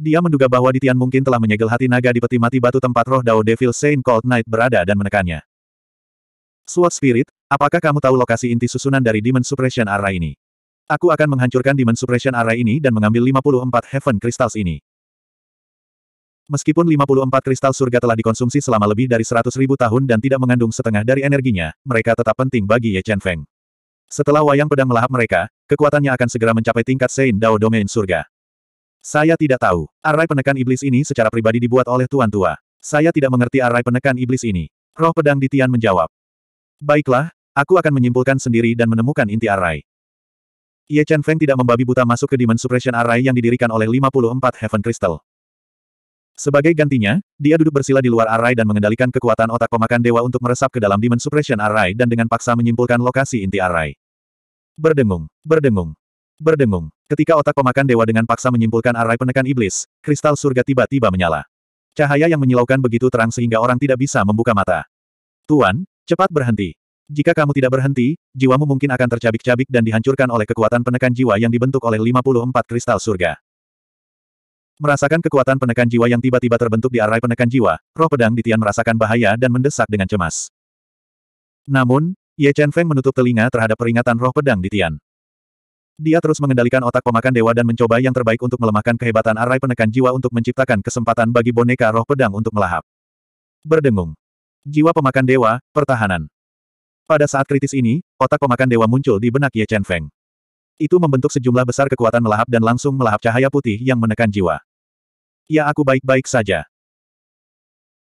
Dia menduga bahwa Ditian mungkin telah menyegel hati naga di peti mati batu tempat roh Dao Devil Saint Cold Knight berada dan menekannya. Sword Spirit, apakah kamu tahu lokasi inti susunan dari Demon Suppression Array ini? Aku akan menghancurkan Demon Suppression Array ini dan mengambil 54 Heaven Crystals ini. Meskipun 54 kristal surga telah dikonsumsi selama lebih dari 100 tahun dan tidak mengandung setengah dari energinya, mereka tetap penting bagi Ye Chen Feng. Setelah wayang pedang melahap mereka, kekuatannya akan segera mencapai tingkat Sein Dao Domain Surga. Saya tidak tahu, arai penekan iblis ini secara pribadi dibuat oleh Tuan Tua. Saya tidak mengerti arai penekan iblis ini. Roh pedang di Tian menjawab. Baiklah, aku akan menyimpulkan sendiri dan menemukan inti arai. Ye Chen Feng tidak membabi buta masuk ke Demon Suppression Array yang didirikan oleh 54 Heaven Crystal. Sebagai gantinya, dia duduk bersila di luar arai dan mengendalikan kekuatan otak pemakan dewa untuk meresap ke dalam Demon Suppression Arai dan dengan paksa menyimpulkan lokasi inti arai. Berdengung, berdengung, berdengung. Ketika otak pemakan dewa dengan paksa menyimpulkan arai penekan iblis, kristal surga tiba-tiba menyala. Cahaya yang menyilaukan begitu terang sehingga orang tidak bisa membuka mata. Tuan, cepat berhenti. Jika kamu tidak berhenti, jiwamu mungkin akan tercabik-cabik dan dihancurkan oleh kekuatan penekan jiwa yang dibentuk oleh 54 kristal surga. Merasakan kekuatan penekan jiwa yang tiba-tiba terbentuk di arai penekan jiwa, roh pedang di Tian merasakan bahaya dan mendesak dengan cemas. Namun, Ye Chen Feng menutup telinga terhadap peringatan roh pedang di Tian. Dia terus mengendalikan otak pemakan dewa dan mencoba yang terbaik untuk melemahkan kehebatan arai penekan jiwa untuk menciptakan kesempatan bagi boneka roh pedang untuk melahap. Berdengung. Jiwa pemakan dewa, pertahanan. Pada saat kritis ini, otak pemakan dewa muncul di benak Ye Chen Feng. Itu membentuk sejumlah besar kekuatan melahap dan langsung melahap cahaya putih yang menekan jiwa. Ya aku baik-baik saja.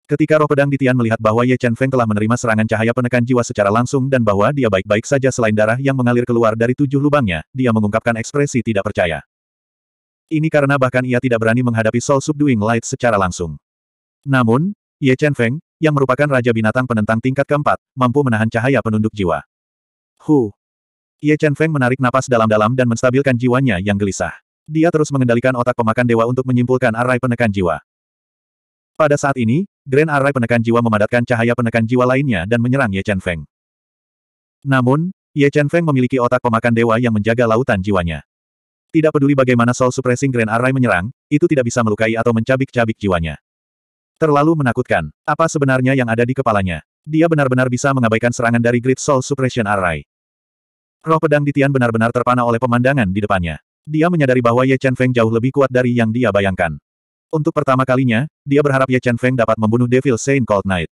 Ketika roh pedang Ditian melihat bahwa Ye Chen Feng telah menerima serangan cahaya penekan jiwa secara langsung dan bahwa dia baik-baik saja selain darah yang mengalir keluar dari tujuh lubangnya, dia mengungkapkan ekspresi tidak percaya. Ini karena bahkan ia tidak berani menghadapi Soul Subduing Light secara langsung. Namun, Ye Chen Feng, yang merupakan Raja Binatang Penentang tingkat keempat, mampu menahan cahaya penunduk jiwa. Hu! Ye Chen Feng menarik napas dalam-dalam dan menstabilkan jiwanya yang gelisah. Dia terus mengendalikan otak pemakan dewa untuk menyimpulkan arai penekan jiwa. Pada saat ini, Grand Arai penekan jiwa memadatkan cahaya penekan jiwa lainnya dan menyerang Ye Chen Feng. Namun, Ye Chen Feng memiliki otak pemakan dewa yang menjaga lautan jiwanya. Tidak peduli bagaimana Soul Suppressing Grand Arai menyerang, itu tidak bisa melukai atau mencabik-cabik jiwanya. Terlalu menakutkan. Apa sebenarnya yang ada di kepalanya? Dia benar-benar bisa mengabaikan serangan dari Great Soul Suppression Array. Roh pedang di Tian benar-benar terpana oleh pemandangan di depannya. Dia menyadari bahwa Ye Chen Feng jauh lebih kuat dari yang dia bayangkan. Untuk pertama kalinya, dia berharap Ye Chen Feng dapat membunuh Devil Saint Cold Knight.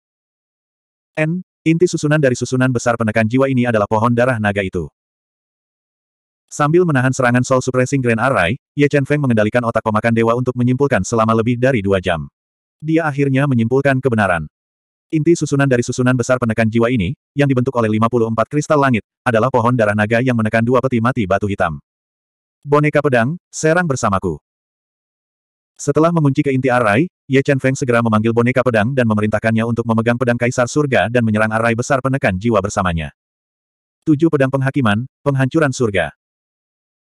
N, inti susunan dari susunan besar penekan jiwa ini adalah pohon darah naga itu. Sambil menahan serangan Soul Suppressing Grand Array, Ye Chen Feng mengendalikan otak pemakan dewa untuk menyimpulkan selama lebih dari dua jam. Dia akhirnya menyimpulkan kebenaran. Inti susunan dari susunan besar penekan jiwa ini, yang dibentuk oleh 54 kristal langit, adalah pohon darah naga yang menekan dua peti mati batu hitam. Boneka pedang, serang bersamaku. Setelah mengunci ke inti Arai, Ye Chen Feng segera memanggil boneka pedang dan memerintahkannya untuk memegang pedang kaisar surga dan menyerang Arai besar penekan jiwa bersamanya. Tujuh pedang penghakiman, penghancuran surga.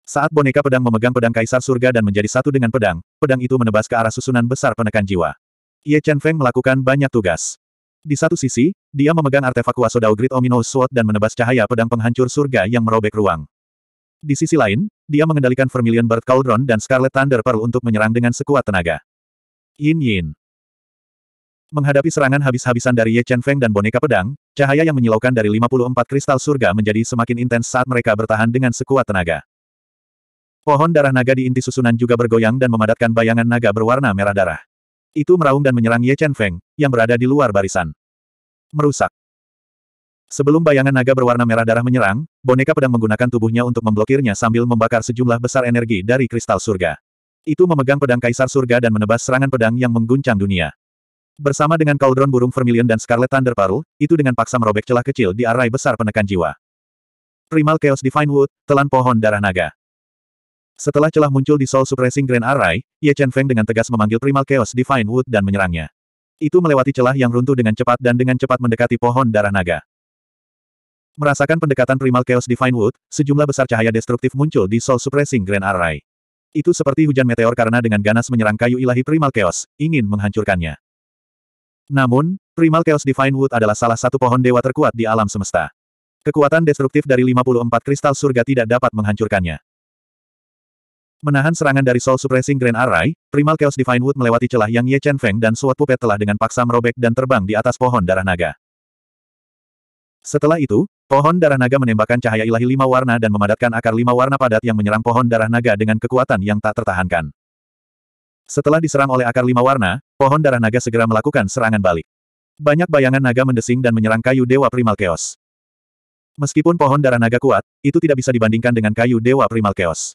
Saat boneka pedang memegang pedang kaisar surga dan menjadi satu dengan pedang, pedang itu menebas ke arah susunan besar penekan jiwa. Ye Chen Feng melakukan banyak tugas. Di satu sisi, dia memegang artefak kuasa Daugrit Ominous Sword dan menebas cahaya pedang penghancur surga yang merobek ruang. Di sisi lain, dia mengendalikan Vermilion Bird Cauldron dan Scarlet Thunder Pearl untuk menyerang dengan sekuat tenaga. Yin Yin. Menghadapi serangan habis-habisan dari Ye Chen Feng dan boneka pedang, cahaya yang menyilaukan dari 54 kristal surga menjadi semakin intens saat mereka bertahan dengan sekuat tenaga. Pohon darah naga di inti susunan juga bergoyang dan memadatkan bayangan naga berwarna merah darah. Itu meraung dan menyerang Ye Chen Feng, yang berada di luar barisan. Merusak. Sebelum bayangan naga berwarna merah darah menyerang, boneka pedang menggunakan tubuhnya untuk memblokirnya sambil membakar sejumlah besar energi dari kristal surga. Itu memegang pedang kaisar surga dan menebas serangan pedang yang mengguncang dunia. Bersama dengan Cauldron Burung Vermilion dan Scarlet Thunder Paru, itu dengan paksa merobek celah kecil di arai besar penekan jiwa. Primal Chaos Divine Wood, telan pohon darah naga. Setelah celah muncul di Soul Suppressing Grand Array, Ye Chen Feng dengan tegas memanggil Primal Chaos Divine Wood dan menyerangnya. Itu melewati celah yang runtuh dengan cepat dan dengan cepat mendekati pohon darah naga. Merasakan pendekatan primal Chaos Divine Wood, sejumlah besar cahaya destruktif muncul di Soul Suppressing Grand Array. Itu seperti hujan meteor karena dengan ganas menyerang kayu ilahi primal Chaos, ingin menghancurkannya. Namun, primal Chaos Divine Wood adalah salah satu pohon dewa terkuat di alam semesta. Kekuatan destruktif dari 54 kristal surga tidak dapat menghancurkannya. Menahan serangan dari Soul Suppressing Grand Array, Primal Chaos Divine Wood melewati celah yang Ye Chen Feng dan Suat Pupet telah dengan paksa merobek dan terbang di atas pohon darah naga. Setelah itu, Pohon darah naga menembakkan cahaya ilahi lima warna dan memadatkan akar lima warna padat yang menyerang pohon darah naga dengan kekuatan yang tak tertahankan. Setelah diserang oleh akar lima warna, pohon darah naga segera melakukan serangan balik. Banyak bayangan naga mendesing dan menyerang kayu Dewa Primal Chaos. Meskipun pohon darah naga kuat, itu tidak bisa dibandingkan dengan kayu Dewa Primal Chaos.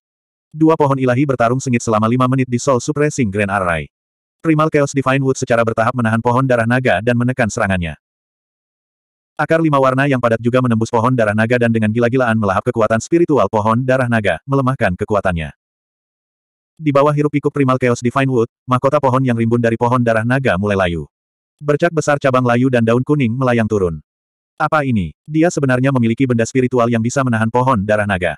Dua pohon ilahi bertarung sengit selama lima menit di Soul Suppressing Grand Array. Primal Chaos Divine Wood secara bertahap menahan pohon darah naga dan menekan serangannya. Akar lima warna yang padat juga menembus pohon darah naga dan dengan gila-gilaan melahap kekuatan spiritual pohon darah naga, melemahkan kekuatannya. Di bawah hirup-pikuk primal chaos Divine Wood, mahkota pohon yang rimbun dari pohon darah naga mulai layu. Bercak besar cabang layu dan daun kuning melayang turun. Apa ini? Dia sebenarnya memiliki benda spiritual yang bisa menahan pohon darah naga.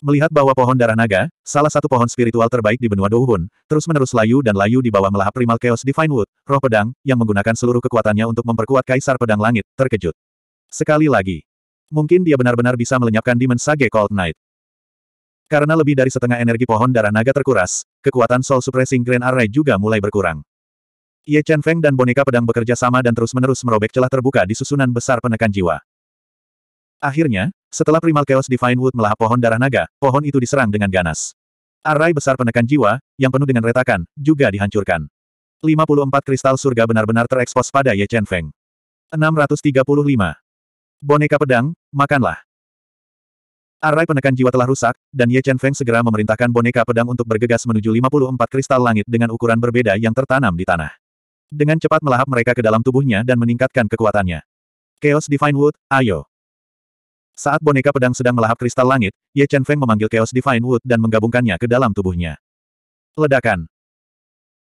Melihat bahwa pohon darah naga, salah satu pohon spiritual terbaik di benua Douhun, terus-menerus layu dan layu di bawah melahap primal chaos Divine Wood, roh pedang, yang menggunakan seluruh kekuatannya untuk memperkuat Kaisar Pedang Langit, terkejut. Sekali lagi. Mungkin dia benar-benar bisa melenyapkan Demon Sage Cold Knight. Karena lebih dari setengah energi pohon darah naga terkuras, kekuatan Soul Suppressing Grand Array juga mulai berkurang. Ye Chen Feng dan boneka pedang bekerja sama dan terus-menerus merobek celah terbuka di susunan besar penekan jiwa. Akhirnya, setelah primal chaos divine wood melahap pohon darah naga, pohon itu diserang dengan ganas. Arai besar penekan jiwa, yang penuh dengan retakan, juga dihancurkan. 54 kristal surga benar-benar terekspos pada Ye Chen Feng. 635. Boneka pedang, makanlah. Arai penekan jiwa telah rusak, dan Ye Chen Feng segera memerintahkan boneka pedang untuk bergegas menuju 54 kristal langit dengan ukuran berbeda yang tertanam di tanah. Dengan cepat melahap mereka ke dalam tubuhnya dan meningkatkan kekuatannya. Chaos Divine Wood, ayo! Saat boneka pedang sedang melahap kristal langit, Ye Chen Feng memanggil Chaos Divine Wood dan menggabungkannya ke dalam tubuhnya. Ledakan.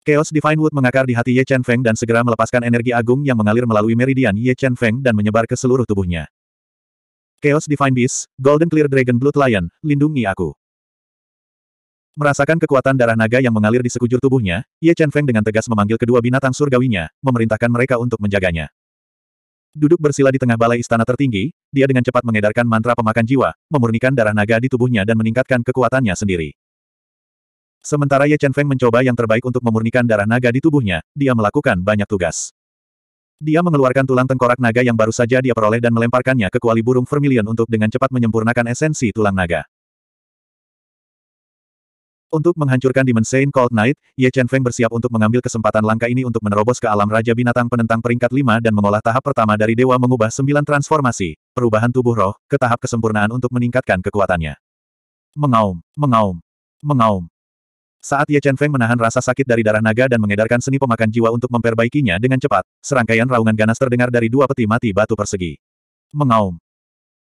Chaos Divine Wood mengakar di hati Ye Chen Feng dan segera melepaskan energi agung yang mengalir melalui meridian Ye Chen Feng dan menyebar ke seluruh tubuhnya. Chaos Divine Beast, Golden Clear Dragon Blood Lion, lindungi aku. Merasakan kekuatan darah naga yang mengalir di sekujur tubuhnya, Ye Chen Feng dengan tegas memanggil kedua binatang surgawinya, memerintahkan mereka untuk menjaganya. Duduk bersila di tengah balai istana tertinggi, dia dengan cepat mengedarkan mantra pemakan jiwa, memurnikan darah naga di tubuhnya dan meningkatkan kekuatannya sendiri. Sementara Ye Chen Feng mencoba yang terbaik untuk memurnikan darah naga di tubuhnya, dia melakukan banyak tugas. Dia mengeluarkan tulang tengkorak naga yang baru saja dia peroleh dan melemparkannya ke kuali burung vermilion untuk dengan cepat menyempurnakan esensi tulang naga. Untuk menghancurkan Demon Cold Knight, Ye Chen Feng bersiap untuk mengambil kesempatan langka ini untuk menerobos ke alam Raja Binatang penentang peringkat 5 dan mengolah tahap pertama dari Dewa mengubah 9 transformasi, perubahan tubuh roh, ke tahap kesempurnaan untuk meningkatkan kekuatannya. Mengaum, mengaum, mengaum. Saat Ye Chen Feng menahan rasa sakit dari darah naga dan mengedarkan seni pemakan jiwa untuk memperbaikinya dengan cepat, serangkaian raungan ganas terdengar dari dua peti mati batu persegi. Mengaum.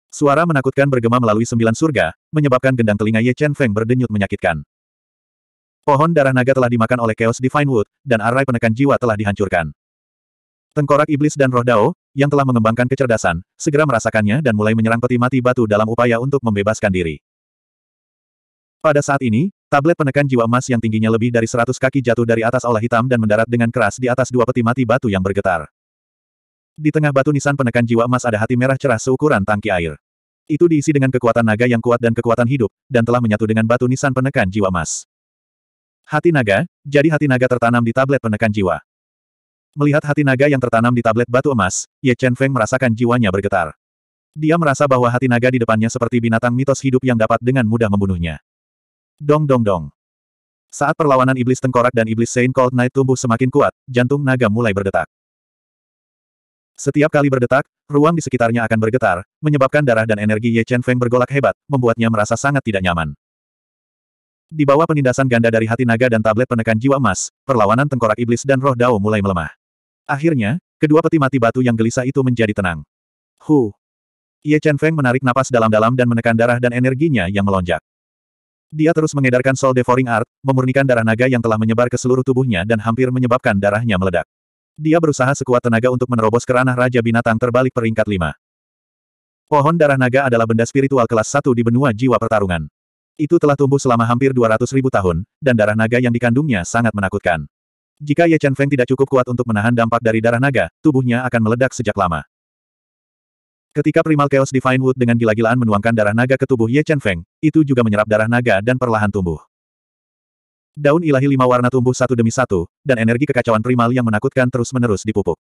Suara menakutkan bergema melalui sembilan surga, menyebabkan gendang telinga Ye Chen Feng berdenyut menyakitkan. Pohon darah naga telah dimakan oleh Chaos Divine Wood, dan arai penekan jiwa telah dihancurkan. Tengkorak iblis dan roh Dao, yang telah mengembangkan kecerdasan, segera merasakannya dan mulai menyerang peti mati batu dalam upaya untuk membebaskan diri. Pada saat ini, tablet penekan jiwa emas yang tingginya lebih dari 100 kaki jatuh dari atas olah hitam dan mendarat dengan keras di atas dua peti mati batu yang bergetar. Di tengah batu nisan penekan jiwa emas ada hati merah cerah seukuran tangki air. Itu diisi dengan kekuatan naga yang kuat dan kekuatan hidup, dan telah menyatu dengan batu nisan penekan jiwa emas. Hati naga, jadi hati naga tertanam di tablet penekan jiwa. Melihat hati naga yang tertanam di tablet batu emas, Ye Chen Feng merasakan jiwanya bergetar. Dia merasa bahwa hati naga di depannya seperti binatang mitos hidup yang dapat dengan mudah membunuhnya. Dong dong dong. Saat perlawanan iblis tengkorak dan iblis Saint Cold Knight tumbuh semakin kuat, jantung naga mulai berdetak. Setiap kali berdetak, ruang di sekitarnya akan bergetar, menyebabkan darah dan energi Ye Chen Feng bergolak hebat, membuatnya merasa sangat tidak nyaman. Di bawah penindasan ganda dari hati naga dan tablet penekan jiwa emas, perlawanan tengkorak iblis dan roh dao mulai melemah. Akhirnya, kedua peti mati batu yang gelisah itu menjadi tenang. Hu. Ye Chen Feng menarik napas dalam-dalam dan menekan darah dan energinya yang melonjak. Dia terus mengedarkan Soul Devouring Art, memurnikan darah naga yang telah menyebar ke seluruh tubuhnya dan hampir menyebabkan darahnya meledak. Dia berusaha sekuat tenaga untuk menerobos ke Raja Binatang terbalik peringkat lima. Pohon darah naga adalah benda spiritual kelas satu di benua jiwa pertarungan. Itu telah tumbuh selama hampir 200 ribu tahun, dan darah naga yang dikandungnya sangat menakutkan. Jika Ye Chen Feng tidak cukup kuat untuk menahan dampak dari darah naga, tubuhnya akan meledak sejak lama. Ketika Primal Chaos Divine Wood dengan gila-gilaan menuangkan darah naga ke tubuh Ye Chen Feng, itu juga menyerap darah naga dan perlahan tumbuh. Daun ilahi lima warna tumbuh satu demi satu, dan energi kekacauan primal yang menakutkan terus-menerus dipupuk.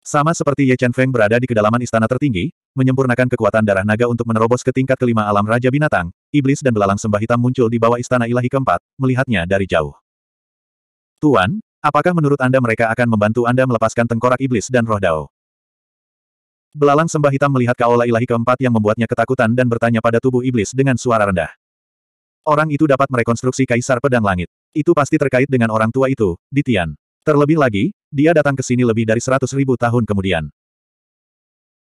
Sama seperti Ye Chen Feng berada di kedalaman istana tertinggi, menyempurnakan kekuatan darah naga untuk menerobos ke tingkat kelima alam Raja Binatang, iblis dan belalang sembah hitam muncul di bawah istana ilahi keempat, melihatnya dari jauh. Tuan, apakah menurut Anda mereka akan membantu Anda melepaskan tengkorak iblis dan roh dao? Belalang sembah hitam melihat kaola ilahi keempat yang membuatnya ketakutan dan bertanya pada tubuh iblis dengan suara rendah. Orang itu dapat merekonstruksi kaisar pedang langit. Itu pasti terkait dengan orang tua itu, Ditian. Terlebih lagi, dia datang ke sini lebih dari seratus ribu tahun kemudian.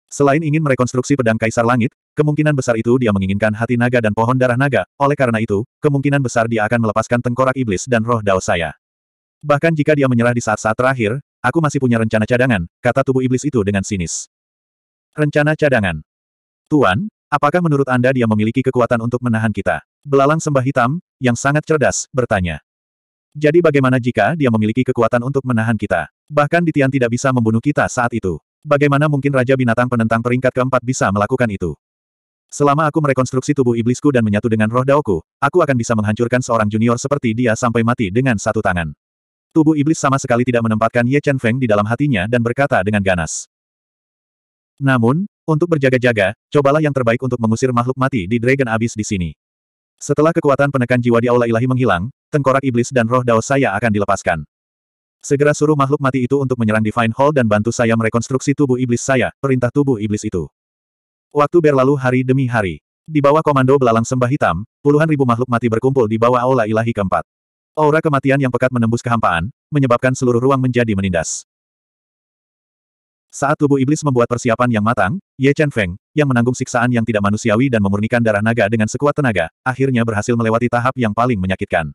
Selain ingin merekonstruksi pedang Kaisar Langit, kemungkinan besar itu dia menginginkan hati naga dan pohon darah naga, oleh karena itu, kemungkinan besar dia akan melepaskan tengkorak iblis dan roh dao saya. Bahkan jika dia menyerah di saat-saat terakhir, aku masih punya rencana cadangan, kata tubuh iblis itu dengan sinis. Rencana cadangan. Tuan, apakah menurut Anda dia memiliki kekuatan untuk menahan kita? Belalang sembah hitam, yang sangat cerdas, bertanya. Jadi bagaimana jika dia memiliki kekuatan untuk menahan kita? Bahkan Ditian tidak bisa membunuh kita saat itu. Bagaimana mungkin Raja Binatang Penentang peringkat keempat bisa melakukan itu? Selama aku merekonstruksi tubuh iblisku dan menyatu dengan roh daoku, aku akan bisa menghancurkan seorang junior seperti dia sampai mati dengan satu tangan. Tubuh iblis sama sekali tidak menempatkan Ye Chen Feng di dalam hatinya dan berkata dengan ganas. Namun, untuk berjaga-jaga, cobalah yang terbaik untuk mengusir makhluk mati di Dragon Abyss di sini. Setelah kekuatan penekan jiwa di aula ilahi menghilang, tengkorak iblis dan roh dao saya akan dilepaskan. Segera suruh makhluk mati itu untuk menyerang Divine Hall dan bantu saya merekonstruksi tubuh iblis saya, perintah tubuh iblis itu. Waktu berlalu hari demi hari. Di bawah komando belalang sembah hitam, puluhan ribu makhluk mati berkumpul di bawah aula ilahi keempat. Aura kematian yang pekat menembus kehampaan, menyebabkan seluruh ruang menjadi menindas. Saat tubuh iblis membuat persiapan yang matang, Ye Chen Feng, yang menanggung siksaan yang tidak manusiawi dan memurnikan darah naga dengan sekuat tenaga, akhirnya berhasil melewati tahap yang paling menyakitkan.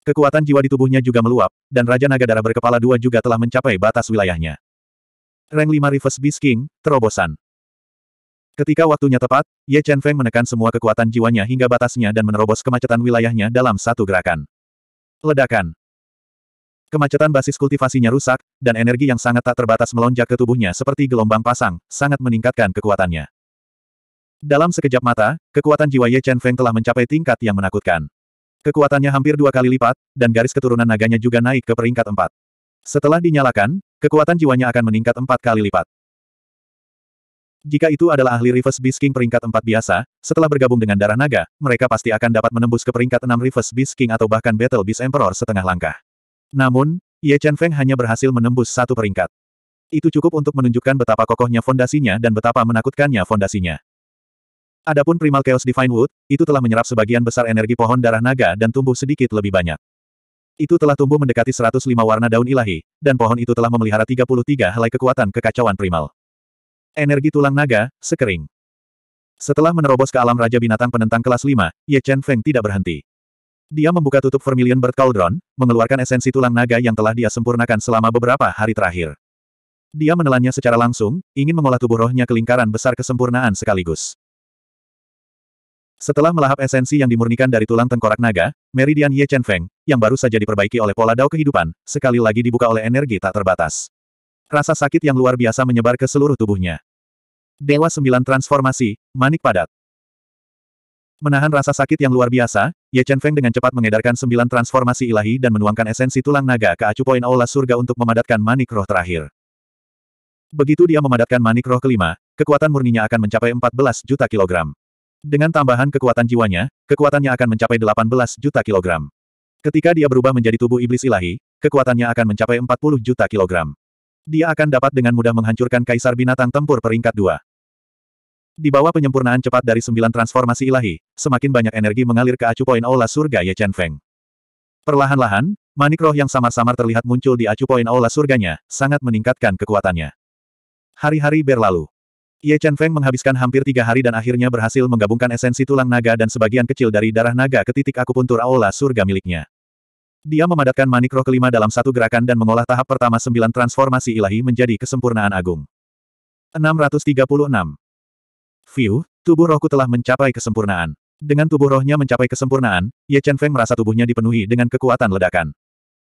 Kekuatan jiwa di tubuhnya juga meluap, dan Raja Naga Darah berkepala dua juga telah mencapai batas wilayahnya. Rang 5 Reverse Beast King, terobosan. Ketika waktunya tepat, Ye Chen Feng menekan semua kekuatan jiwanya hingga batasnya dan menerobos kemacetan wilayahnya dalam satu gerakan. Ledakan. Kemacetan basis kultivasinya rusak, dan energi yang sangat tak terbatas melonjak ke tubuhnya seperti gelombang pasang, sangat meningkatkan kekuatannya. Dalam sekejap mata, kekuatan jiwa Ye Chen Feng telah mencapai tingkat yang menakutkan. Kekuatannya hampir dua kali lipat, dan garis keturunan naganya juga naik ke peringkat empat. Setelah dinyalakan, kekuatan jiwanya akan meningkat empat kali lipat. Jika itu adalah ahli Reverse Beast King peringkat empat biasa, setelah bergabung dengan darah naga, mereka pasti akan dapat menembus ke peringkat enam Reverse Beast King atau bahkan Battle Beast Emperor setengah langkah. Namun, Ye Chen Feng hanya berhasil menembus satu peringkat. Itu cukup untuk menunjukkan betapa kokohnya fondasinya dan betapa menakutkannya fondasinya. Adapun Primal Chaos Divine Wood, itu telah menyerap sebagian besar energi pohon darah naga dan tumbuh sedikit lebih banyak. Itu telah tumbuh mendekati 105 warna daun ilahi, dan pohon itu telah memelihara 33 helai kekuatan kekacauan primal. Energi tulang naga, sekering. Setelah menerobos ke alam Raja Binatang Penentang kelas 5, Ye Chen Feng tidak berhenti. Dia membuka tutup Vermilion Bird Cauldron, mengeluarkan esensi tulang naga yang telah dia sempurnakan selama beberapa hari terakhir. Dia menelannya secara langsung, ingin mengolah tubuh rohnya ke lingkaran besar kesempurnaan sekaligus. Setelah melahap esensi yang dimurnikan dari tulang tengkorak naga, meridian Ye Chen Feng, yang baru saja diperbaiki oleh pola dao kehidupan, sekali lagi dibuka oleh energi tak terbatas. Rasa sakit yang luar biasa menyebar ke seluruh tubuhnya. Dewa Sembilan Transformasi, Manik Padat Menahan rasa sakit yang luar biasa, Ye Chen Feng dengan cepat mengedarkan sembilan transformasi ilahi dan menuangkan esensi tulang naga ke acu poin aula surga untuk memadatkan manik roh terakhir. Begitu dia memadatkan manik roh kelima, kekuatan murninya akan mencapai 14 juta kilogram. Dengan tambahan kekuatan jiwanya, kekuatannya akan mencapai 18 juta kilogram. Ketika dia berubah menjadi tubuh iblis ilahi, kekuatannya akan mencapai 40 juta kilogram. Dia akan dapat dengan mudah menghancurkan kaisar binatang tempur peringkat 2. Di bawah penyempurnaan cepat dari sembilan transformasi ilahi, semakin banyak energi mengalir ke acu poin aula surga Ye Chen Feng. Perlahan-lahan, manik roh yang samar-samar terlihat muncul di acu poin aula surganya, sangat meningkatkan kekuatannya. Hari-hari berlalu. Ye Chen Feng menghabiskan hampir tiga hari dan akhirnya berhasil menggabungkan esensi tulang naga dan sebagian kecil dari darah naga ke titik akupuntur aola surga miliknya. Dia memadatkan manik roh kelima dalam satu gerakan dan mengolah tahap pertama sembilan transformasi ilahi menjadi kesempurnaan agung. 636. View, tubuh rohku telah mencapai kesempurnaan. Dengan tubuh rohnya mencapai kesempurnaan, Ye Chen Feng merasa tubuhnya dipenuhi dengan kekuatan ledakan.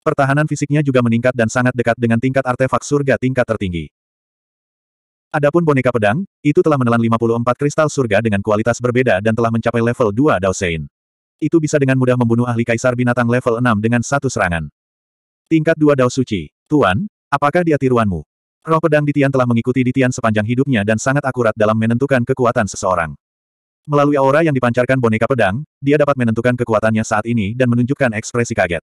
Pertahanan fisiknya juga meningkat dan sangat dekat dengan tingkat artefak surga tingkat tertinggi. Adapun boneka pedang, itu telah menelan 54 kristal surga dengan kualitas berbeda dan telah mencapai level 2 Daosein. Itu bisa dengan mudah membunuh ahli kaisar binatang level 6 dengan satu serangan. Tingkat 2 Dao Suci. Tuan, apakah dia tiruanmu? Roh pedang di Tian telah mengikuti di Tian sepanjang hidupnya dan sangat akurat dalam menentukan kekuatan seseorang. Melalui aura yang dipancarkan boneka pedang, dia dapat menentukan kekuatannya saat ini dan menunjukkan ekspresi kaget.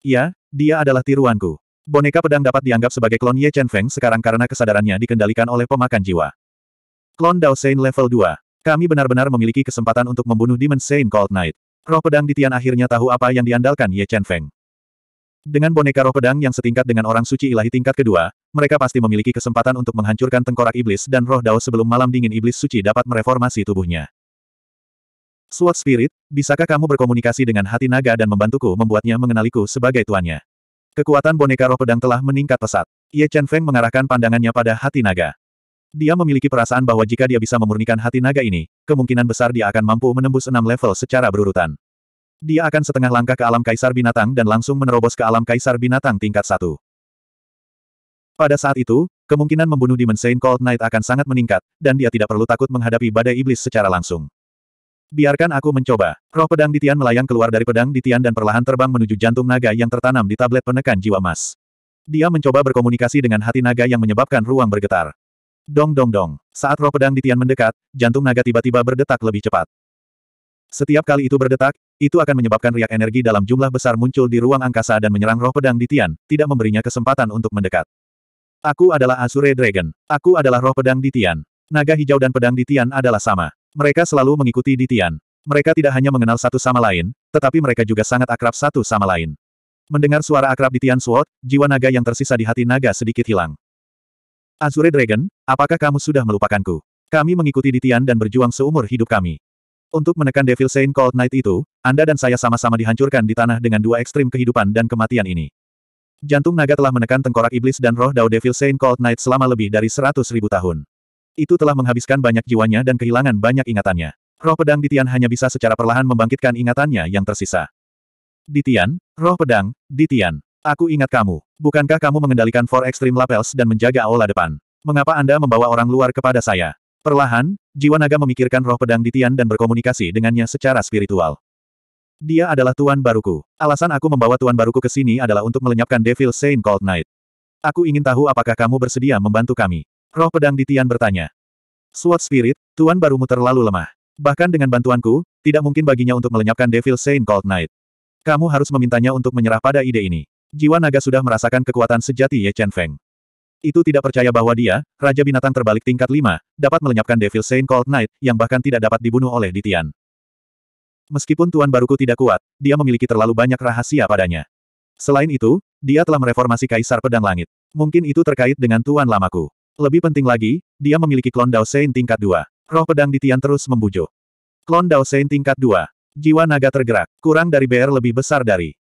Ya, dia adalah tiruanku. Boneka pedang dapat dianggap sebagai klon Ye Chen Feng sekarang karena kesadarannya dikendalikan oleh pemakan jiwa. Klon Dao Sein level 2. Kami benar-benar memiliki kesempatan untuk membunuh Demon Sein Cold Knight. Roh pedang di Tian akhirnya tahu apa yang diandalkan Ye Chen Feng. Dengan boneka roh pedang yang setingkat dengan orang suci ilahi tingkat kedua, mereka pasti memiliki kesempatan untuk menghancurkan tengkorak iblis dan roh Dao sebelum malam dingin iblis suci dapat mereformasi tubuhnya. Sword Spirit, bisakah kamu berkomunikasi dengan hati naga dan membantuku membuatnya mengenaliku sebagai tuannya? Kekuatan boneka roh pedang telah meningkat pesat. Ye Chen Feng mengarahkan pandangannya pada hati naga. Dia memiliki perasaan bahwa jika dia bisa memurnikan hati naga ini, kemungkinan besar dia akan mampu menembus enam level secara berurutan. Dia akan setengah langkah ke alam kaisar binatang dan langsung menerobos ke alam kaisar binatang tingkat satu. Pada saat itu, kemungkinan membunuh Demon Saint Cold Knight akan sangat meningkat, dan dia tidak perlu takut menghadapi badai iblis secara langsung. Biarkan aku mencoba. Roh pedang ditian melayang keluar dari pedang ditian dan perlahan terbang menuju jantung naga yang tertanam di tablet penekan jiwa emas Dia mencoba berkomunikasi dengan hati naga yang menyebabkan ruang bergetar. Dong dong dong. Saat roh pedang ditian mendekat, jantung naga tiba-tiba berdetak lebih cepat. Setiap kali itu berdetak, itu akan menyebabkan riak energi dalam jumlah besar muncul di ruang angkasa dan menyerang roh pedang ditian tidak memberinya kesempatan untuk mendekat. Aku adalah Azure Dragon. Aku adalah roh pedang ditian Naga hijau dan pedang ditian adalah sama. Mereka selalu mengikuti Ditian. Mereka tidak hanya mengenal satu sama lain, tetapi mereka juga sangat akrab satu sama lain. Mendengar suara akrab Ditian Tian Sword, jiwa naga yang tersisa di hati naga sedikit hilang. Azure Dragon, apakah kamu sudah melupakanku? Kami mengikuti Ditian dan berjuang seumur hidup kami. Untuk menekan Devil Saint Cold Knight itu, Anda dan saya sama-sama dihancurkan di tanah dengan dua ekstrim kehidupan dan kematian ini. Jantung naga telah menekan tengkorak iblis dan roh Dao Devil Saint Cold Knight selama lebih dari seratus ribu tahun. Itu telah menghabiskan banyak jiwanya dan kehilangan banyak ingatannya. Roh pedang Ditian hanya bisa secara perlahan membangkitkan ingatannya yang tersisa. Ditian, roh pedang, Ditian. Aku ingat kamu. Bukankah kamu mengendalikan Four Extreme Lapels dan menjaga aula depan? Mengapa Anda membawa orang luar kepada saya? Perlahan, jiwa naga memikirkan roh pedang Ditian dan berkomunikasi dengannya secara spiritual. Dia adalah tuan baruku. Alasan aku membawa tuan baruku ke sini adalah untuk melenyapkan Devil Saint Cold Knight. Aku ingin tahu apakah kamu bersedia membantu kami. Roh pedang di Tian bertanya. Sword Spirit, Tuan Barumu terlalu lemah. Bahkan dengan bantuanku, tidak mungkin baginya untuk melenyapkan Devil Saint Cold Knight. Kamu harus memintanya untuk menyerah pada ide ini. Jiwa naga sudah merasakan kekuatan sejati Ye Chen Feng. Itu tidak percaya bahwa dia, Raja Binatang terbalik tingkat 5, dapat melenyapkan Devil Saint Cold Knight, yang bahkan tidak dapat dibunuh oleh Ditian. Meskipun Tuan Baruku tidak kuat, dia memiliki terlalu banyak rahasia padanya. Selain itu, dia telah mereformasi Kaisar Pedang Langit. Mungkin itu terkait dengan Tuan Lamaku. Lebih penting lagi, dia memiliki klon Dao Sein tingkat 2. Roh pedang di Tian terus membujuk. Klon Dao Sein tingkat 2. Jiwa naga tergerak, kurang dari BR lebih besar dari.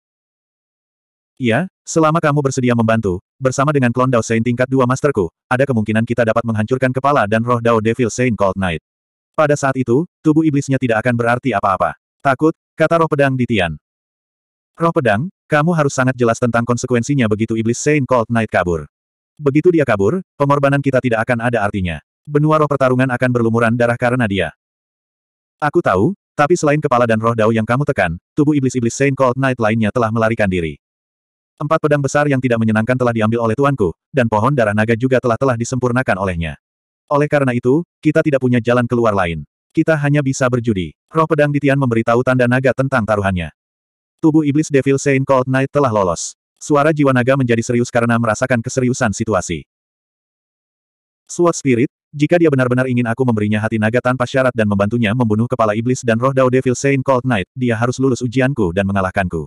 Ya, selama kamu bersedia membantu, bersama dengan klon Dao Sein tingkat 2 masterku, ada kemungkinan kita dapat menghancurkan kepala dan roh Dao Devil Sein Cold Knight. Pada saat itu, tubuh iblisnya tidak akan berarti apa-apa. Takut, kata roh pedang di Tian. Roh pedang, kamu harus sangat jelas tentang konsekuensinya begitu iblis Sein Cold Knight kabur. Begitu dia kabur, pengorbanan kita tidak akan ada artinya. Benua roh pertarungan akan berlumuran darah karena dia. Aku tahu, tapi selain kepala dan roh dao yang kamu tekan, tubuh iblis-iblis Saint Cold Knight lainnya telah melarikan diri. Empat pedang besar yang tidak menyenangkan telah diambil oleh tuanku, dan pohon darah naga juga telah-telah disempurnakan olehnya. Oleh karena itu, kita tidak punya jalan keluar lain. Kita hanya bisa berjudi. Roh pedang di Tian memberitahu tanda naga tentang taruhannya. Tubuh iblis Devil Saint Cold Knight telah lolos. Suara jiwa naga menjadi serius karena merasakan keseriusan situasi. Sword Spirit, jika dia benar-benar ingin aku memberinya hati naga tanpa syarat dan membantunya membunuh kepala iblis dan roh Dao Devil Saint Cold Knight, dia harus lulus ujianku dan mengalahkanku.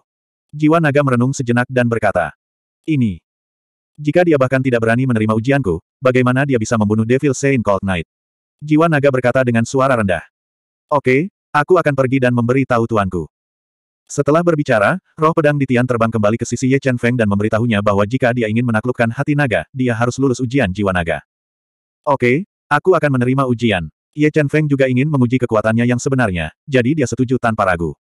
Jiwa naga merenung sejenak dan berkata, Ini. Jika dia bahkan tidak berani menerima ujianku, bagaimana dia bisa membunuh Devil Saint Cold Knight? Jiwa naga berkata dengan suara rendah. Oke, okay, aku akan pergi dan memberi tahu tuanku. Setelah berbicara, roh pedang di Tian terbang kembali ke sisi Ye Chen Feng dan memberitahunya bahwa jika dia ingin menaklukkan hati naga, dia harus lulus ujian jiwa naga. Oke, okay, aku akan menerima ujian. Ye Chen Feng juga ingin menguji kekuatannya yang sebenarnya, jadi dia setuju tanpa ragu.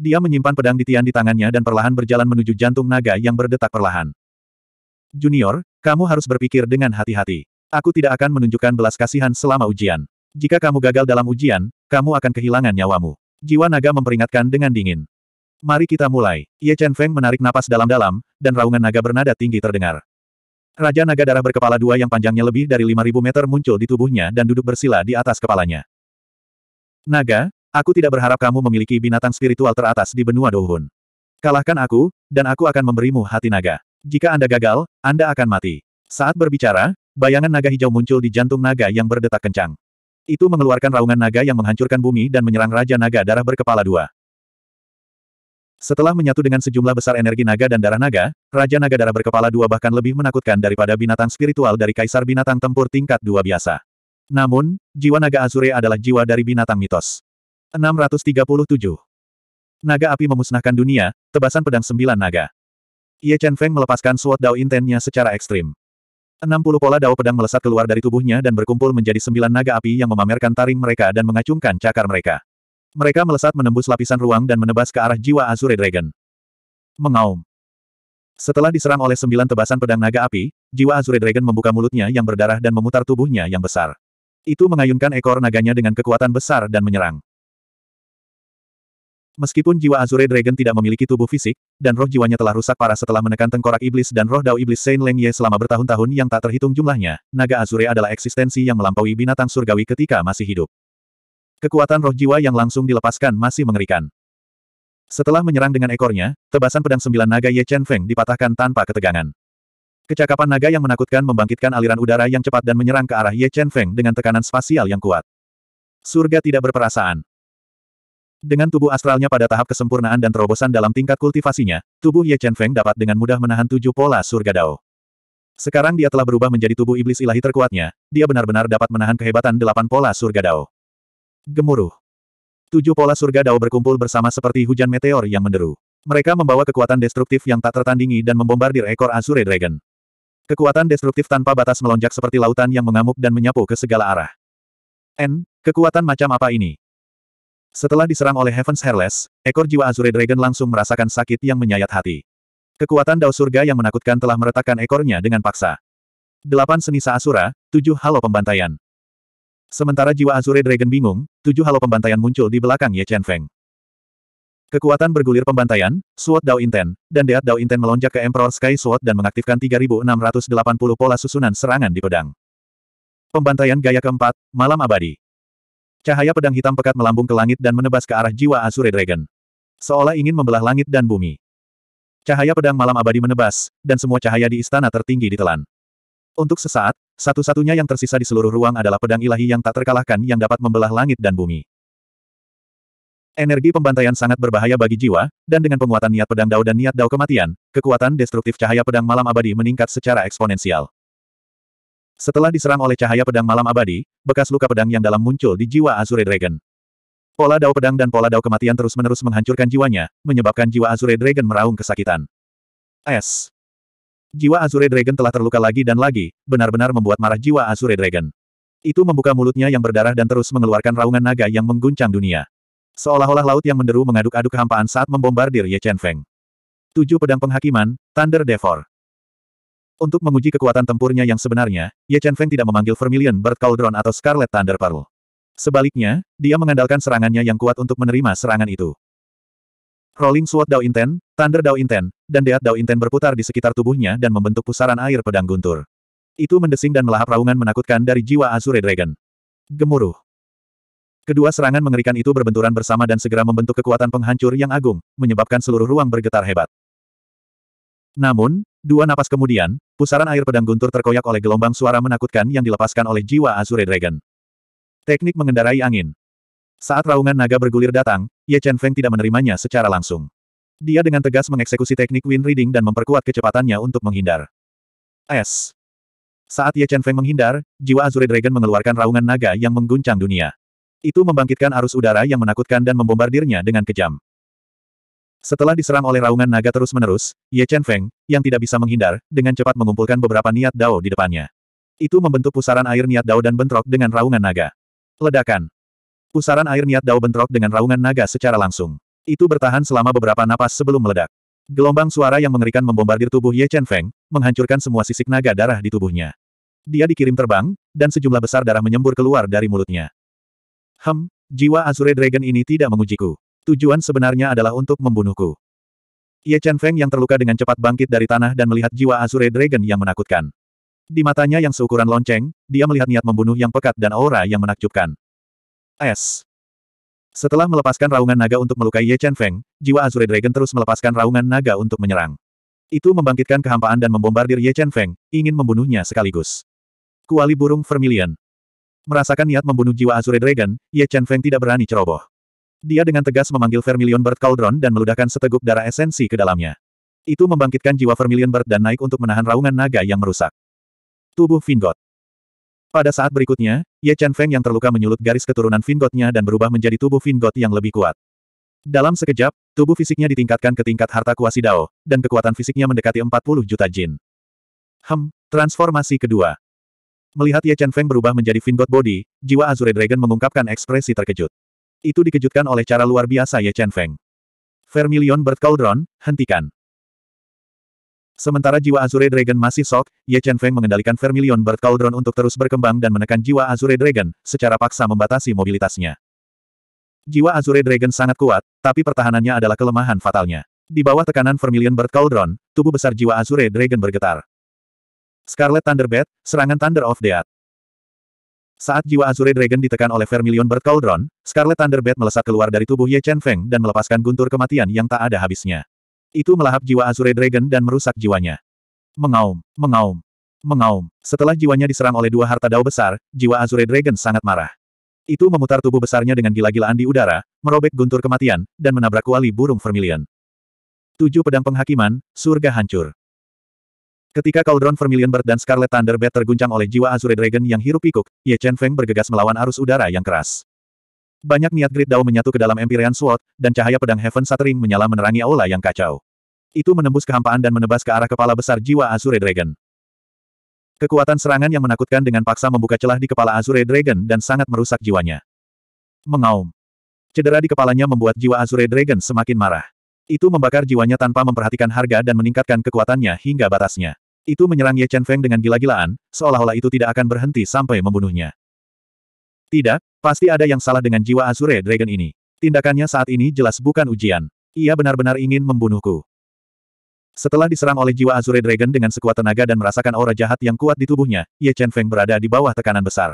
Dia menyimpan pedang di Tian di tangannya dan perlahan berjalan menuju jantung naga yang berdetak perlahan. Junior, kamu harus berpikir dengan hati-hati. Aku tidak akan menunjukkan belas kasihan selama ujian. Jika kamu gagal dalam ujian, kamu akan kehilangan nyawamu. Jiwa naga memperingatkan dengan dingin. Mari kita mulai. Ye Chen Feng menarik napas dalam-dalam, dan raungan naga bernada tinggi terdengar. Raja naga darah berkepala dua yang panjangnya lebih dari 5.000 meter muncul di tubuhnya dan duduk bersila di atas kepalanya. Naga, aku tidak berharap kamu memiliki binatang spiritual teratas di benua Dohun. Kalahkan aku, dan aku akan memberimu hati naga. Jika Anda gagal, Anda akan mati. Saat berbicara, bayangan naga hijau muncul di jantung naga yang berdetak kencang. Itu mengeluarkan raungan naga yang menghancurkan bumi dan menyerang Raja Naga Darah berkepala dua. Setelah menyatu dengan sejumlah besar energi naga dan darah naga, Raja Naga Darah berkepala dua bahkan lebih menakutkan daripada binatang spiritual dari Kaisar Binatang Tempur tingkat dua biasa. Namun, jiwa naga Azure adalah jiwa dari binatang mitos. 637. Naga api memusnahkan dunia, tebasan pedang sembilan naga. Ye Chen Feng melepaskan suot Dao Intennya secara ekstrim. 60 pola dao pedang melesat keluar dari tubuhnya dan berkumpul menjadi sembilan naga api yang memamerkan taring mereka dan mengacungkan cakar mereka. Mereka melesat menembus lapisan ruang dan menebas ke arah jiwa Azure Dragon. Mengaum. Setelah diserang oleh sembilan tebasan pedang naga api, jiwa Azure Dragon membuka mulutnya yang berdarah dan memutar tubuhnya yang besar. Itu mengayunkan ekor naganya dengan kekuatan besar dan menyerang. Meskipun jiwa Azure Dragon tidak memiliki tubuh fisik, dan roh jiwanya telah rusak parah setelah menekan tengkorak iblis dan roh dao iblis Saint Leng Ye selama bertahun-tahun yang tak terhitung jumlahnya, naga Azure adalah eksistensi yang melampaui binatang surgawi ketika masih hidup. Kekuatan roh jiwa yang langsung dilepaskan masih mengerikan. Setelah menyerang dengan ekornya, tebasan pedang sembilan naga Ye Chen Feng dipatahkan tanpa ketegangan. Kecakapan naga yang menakutkan membangkitkan aliran udara yang cepat dan menyerang ke arah Ye Chen Feng dengan tekanan spasial yang kuat. Surga tidak berperasaan. Dengan tubuh astralnya pada tahap kesempurnaan dan terobosan dalam tingkat kultivasinya, tubuh Ye Chen Feng dapat dengan mudah menahan tujuh pola surga dao. Sekarang dia telah berubah menjadi tubuh iblis ilahi terkuatnya, dia benar-benar dapat menahan kehebatan delapan pola surga dao. Gemuruh. Tujuh pola surga Dao berkumpul bersama seperti hujan meteor yang menderu. Mereka membawa kekuatan destruktif yang tak tertandingi dan membombardir ekor Azure Dragon. Kekuatan destruktif tanpa batas melonjak seperti lautan yang mengamuk dan menyapu ke segala arah. N, kekuatan macam apa ini? Setelah diserang oleh Heaven's Hairless, ekor jiwa Azure Dragon langsung merasakan sakit yang menyayat hati. Kekuatan Dao Surga yang menakutkan telah meretakkan ekornya dengan paksa. Delapan seni Asura, tujuh halo pembantaian. Sementara jiwa Azure Dragon bingung, tujuh halo pembantaian muncul di belakang Ye Chen Feng. Kekuatan bergulir pembantaian, Sword Dao Inten, dan Deat Dao Inten melonjak ke Emperor Sky Sword dan mengaktifkan 3680 pola susunan serangan di pedang. Pembantaian gaya keempat, Malam Abadi. Cahaya pedang hitam pekat melambung ke langit dan menebas ke arah jiwa Azure Dragon. Seolah ingin membelah langit dan bumi. Cahaya pedang Malam Abadi menebas, dan semua cahaya di istana tertinggi ditelan. Untuk sesaat, satu-satunya yang tersisa di seluruh ruang adalah pedang ilahi yang tak terkalahkan yang dapat membelah langit dan bumi. Energi pembantaian sangat berbahaya bagi jiwa, dan dengan penguatan niat pedang dao dan niat dao kematian, kekuatan destruktif cahaya pedang malam abadi meningkat secara eksponensial. Setelah diserang oleh cahaya pedang malam abadi, bekas luka pedang yang dalam muncul di jiwa Azure Dragon. Pola dao pedang dan pola dao kematian terus-menerus menghancurkan jiwanya, menyebabkan jiwa Azure Dragon meraung kesakitan. S. Jiwa Azure Dragon telah terluka lagi dan lagi, benar-benar membuat marah jiwa Azure Dragon. Itu membuka mulutnya yang berdarah dan terus mengeluarkan raungan naga yang mengguncang dunia. Seolah-olah laut yang menderu mengaduk-aduk kehampaan saat membombardir Ye Chen Feng. Tujuh pedang penghakiman, Thunder Devor. Untuk menguji kekuatan tempurnya yang sebenarnya, Ye Chen Feng tidak memanggil Vermilion Bird Cauldron atau Scarlet Thunder Pearl. Sebaliknya, dia mengandalkan serangannya yang kuat untuk menerima serangan itu. Rolling Sword Dao Inten, Thunder Dao Inten, dan Deat Dao Inten berputar di sekitar tubuhnya dan membentuk pusaran air pedang guntur. Itu mendesing dan melahap raungan menakutkan dari jiwa Azure Dragon. Gemuruh. Kedua serangan mengerikan itu berbenturan bersama dan segera membentuk kekuatan penghancur yang agung, menyebabkan seluruh ruang bergetar hebat. Namun, dua napas kemudian, pusaran air pedang guntur terkoyak oleh gelombang suara menakutkan yang dilepaskan oleh jiwa Azure Dragon. Teknik mengendarai angin. Saat raungan naga bergulir datang, Ye Chen Feng tidak menerimanya secara langsung. Dia dengan tegas mengeksekusi teknik wind reading dan memperkuat kecepatannya untuk menghindar. S. Saat Ye Chen Feng menghindar, jiwa Azure Dragon mengeluarkan raungan naga yang mengguncang dunia. Itu membangkitkan arus udara yang menakutkan dan membombardirnya dengan kejam. Setelah diserang oleh raungan naga terus-menerus, Ye Chen Feng, yang tidak bisa menghindar, dengan cepat mengumpulkan beberapa niat dao di depannya. Itu membentuk pusaran air niat dao dan bentrok dengan raungan naga. Ledakan. Pusaran air niat Dao bentrok dengan raungan naga secara langsung. Itu bertahan selama beberapa napas sebelum meledak. Gelombang suara yang mengerikan membombardir tubuh Ye Chen Feng, menghancurkan semua sisik naga darah di tubuhnya. Dia dikirim terbang, dan sejumlah besar darah menyembur keluar dari mulutnya. Hem, jiwa Azure Dragon ini tidak mengujiku. Tujuan sebenarnya adalah untuk membunuhku. Ye Chen Feng yang terluka dengan cepat bangkit dari tanah dan melihat jiwa Azure Dragon yang menakutkan. Di matanya yang seukuran lonceng, dia melihat niat membunuh yang pekat dan aura yang menakjubkan. S. Setelah melepaskan raungan naga untuk melukai Ye Chen Feng, jiwa Azure Dragon terus melepaskan raungan naga untuk menyerang. Itu membangkitkan kehampaan dan membombardir Ye Chen Feng, ingin membunuhnya sekaligus. Kuali burung Vermilion. Merasakan niat membunuh jiwa Azure Dragon, Ye Chen Feng tidak berani ceroboh. Dia dengan tegas memanggil Vermilion Bird Cauldron dan meludahkan seteguk darah esensi ke dalamnya. Itu membangkitkan jiwa Vermilion Bird dan naik untuk menahan raungan naga yang merusak. Tubuh Vingot. Pada saat berikutnya, Ye Chen Feng yang terluka menyulut garis keturunan Vingotnya dan berubah menjadi tubuh Vingot yang lebih kuat. Dalam sekejap, tubuh fisiknya ditingkatkan ke tingkat harta kuasi Dao, dan kekuatan fisiknya mendekati 40 juta jin. Hem, transformasi kedua. Melihat Ye Chen Feng berubah menjadi Vingot Body, jiwa Azure Dragon mengungkapkan ekspresi terkejut. Itu dikejutkan oleh cara luar biasa Ye Chen Feng. Vermilion Bird Cauldron, hentikan. Sementara jiwa Azure Dragon masih sok, Ye Chen Feng mengendalikan Vermilion Bird Cauldron untuk terus berkembang dan menekan jiwa Azure Dragon, secara paksa membatasi mobilitasnya. Jiwa Azure Dragon sangat kuat, tapi pertahanannya adalah kelemahan fatalnya. Di bawah tekanan Vermilion Bird Cauldron, tubuh besar jiwa Azure Dragon bergetar. Scarlet Thunderbird, serangan Thunder of Death. Saat jiwa Azure Dragon ditekan oleh Vermilion Bird Cauldron, Scarlet Thunderbird melesat keluar dari tubuh Ye Chen Feng dan melepaskan guntur kematian yang tak ada habisnya. Itu melahap jiwa Azure Dragon dan merusak jiwanya. Mengaum, mengaum, mengaum. Setelah jiwanya diserang oleh dua harta dao besar, jiwa Azure Dragon sangat marah. Itu memutar tubuh besarnya dengan gila-gilaan di udara, merobek guntur kematian, dan menabrak kuali burung vermilion. Tujuh pedang penghakiman, surga hancur. Ketika Cauldron Vermilion Bird dan Scarlet Thunderbird terguncang oleh jiwa Azure Dragon yang hirup pikuk, Ye Chen Feng bergegas melawan arus udara yang keras. Banyak niat Great Dao menyatu ke dalam Empyrean Sword, dan cahaya pedang Heaven Shattering menyala menerangi aula yang kacau. Itu menembus kehampaan dan menebas ke arah kepala besar jiwa Azure Dragon. Kekuatan serangan yang menakutkan dengan paksa membuka celah di kepala Azure Dragon dan sangat merusak jiwanya. Mengaum. Cedera di kepalanya membuat jiwa Azure Dragon semakin marah. Itu membakar jiwanya tanpa memperhatikan harga dan meningkatkan kekuatannya hingga batasnya. Itu menyerang Ye Chen Feng dengan gila-gilaan, seolah-olah itu tidak akan berhenti sampai membunuhnya. Tidak, Pasti ada yang salah dengan jiwa Azure Dragon ini. Tindakannya saat ini jelas bukan ujian. Ia benar-benar ingin membunuhku. Setelah diserang oleh jiwa Azure Dragon dengan sekuat tenaga dan merasakan aura jahat yang kuat di tubuhnya, Ye Chen Feng berada di bawah tekanan besar.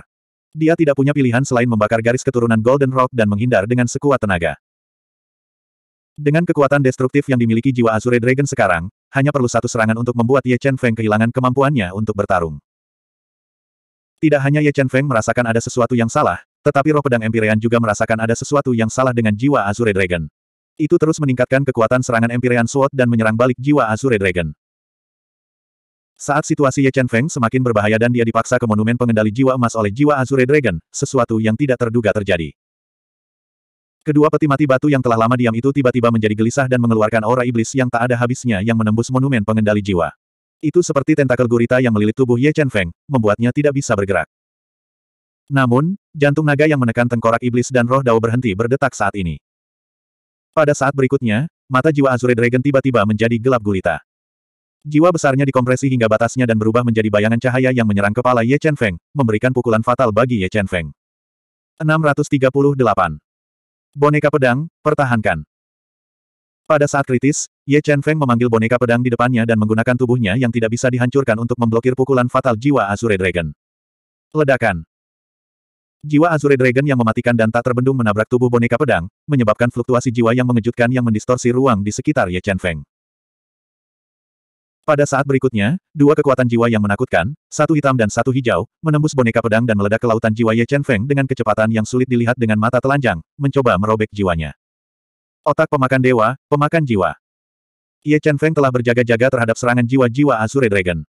Dia tidak punya pilihan selain membakar garis keturunan Golden Rock dan menghindar dengan sekuat tenaga. Dengan kekuatan destruktif yang dimiliki jiwa Azure Dragon sekarang, hanya perlu satu serangan untuk membuat Ye Chen Feng kehilangan kemampuannya untuk bertarung. Tidak hanya Ye Chen Feng merasakan ada sesuatu yang salah, tetapi roh pedang Empyrean juga merasakan ada sesuatu yang salah dengan jiwa Azure Dragon. Itu terus meningkatkan kekuatan serangan Empyrean Sword dan menyerang balik jiwa Azure Dragon. Saat situasi Ye Chen Feng semakin berbahaya dan dia dipaksa ke monumen pengendali jiwa emas oleh jiwa Azure Dragon, sesuatu yang tidak terduga terjadi. Kedua peti mati batu yang telah lama diam itu tiba-tiba menjadi gelisah dan mengeluarkan aura iblis yang tak ada habisnya yang menembus monumen pengendali jiwa. Itu seperti tentakel gurita yang melilit tubuh Ye Chen Feng, membuatnya tidak bisa bergerak. Namun, jantung naga yang menekan tengkorak iblis dan roh dao berhenti berdetak saat ini. Pada saat berikutnya, mata jiwa Azure Dragon tiba-tiba menjadi gelap gulita. Jiwa besarnya dikompresi hingga batasnya dan berubah menjadi bayangan cahaya yang menyerang kepala Ye Chen Feng, memberikan pukulan fatal bagi Ye Chen Feng. 638. Boneka pedang, pertahankan. Pada saat kritis, Ye Chen Feng memanggil boneka pedang di depannya dan menggunakan tubuhnya yang tidak bisa dihancurkan untuk memblokir pukulan fatal jiwa Azure Dragon. Ledakan. Jiwa Azure Dragon yang mematikan dan tak terbendung menabrak tubuh boneka pedang, menyebabkan fluktuasi jiwa yang mengejutkan yang mendistorsi ruang di sekitar Ye Chen Feng. Pada saat berikutnya, dua kekuatan jiwa yang menakutkan, satu hitam dan satu hijau, menembus boneka pedang dan meledak ke lautan jiwa Ye Chen Feng dengan kecepatan yang sulit dilihat dengan mata telanjang, mencoba merobek jiwanya. Otak pemakan dewa, pemakan jiwa. Ye Chen Feng telah berjaga-jaga terhadap serangan jiwa-jiwa Azure Dragon.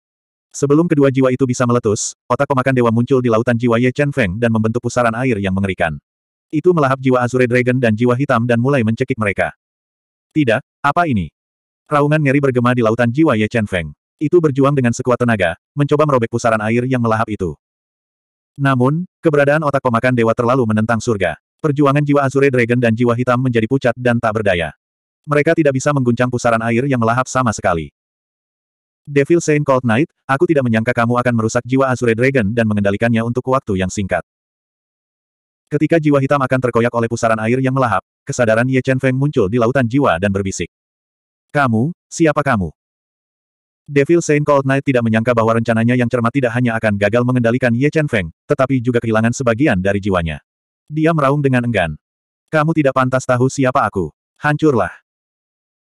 Sebelum kedua jiwa itu bisa meletus, otak pemakan dewa muncul di lautan jiwa Ye Chen Feng dan membentuk pusaran air yang mengerikan. Itu melahap jiwa Azure Dragon dan jiwa hitam dan mulai mencekik mereka. Tidak, apa ini? Raungan ngeri bergema di lautan jiwa Ye Chen Feng. Itu berjuang dengan sekuat tenaga, mencoba merobek pusaran air yang melahap itu. Namun, keberadaan otak pemakan dewa terlalu menentang surga. Perjuangan jiwa Azure Dragon dan jiwa hitam menjadi pucat dan tak berdaya. Mereka tidak bisa mengguncang pusaran air yang melahap sama sekali. Devil Saint Cold Knight, aku tidak menyangka kamu akan merusak jiwa Azure Dragon dan mengendalikannya untuk waktu yang singkat. Ketika jiwa hitam akan terkoyak oleh pusaran air yang melahap, kesadaran Ye Chen Feng muncul di lautan jiwa dan berbisik. Kamu, siapa kamu? Devil Saint Cold Knight tidak menyangka bahwa rencananya yang cermat tidak hanya akan gagal mengendalikan Ye Chen Feng, tetapi juga kehilangan sebagian dari jiwanya. Dia meraung dengan enggan. Kamu tidak pantas tahu siapa aku. Hancurlah.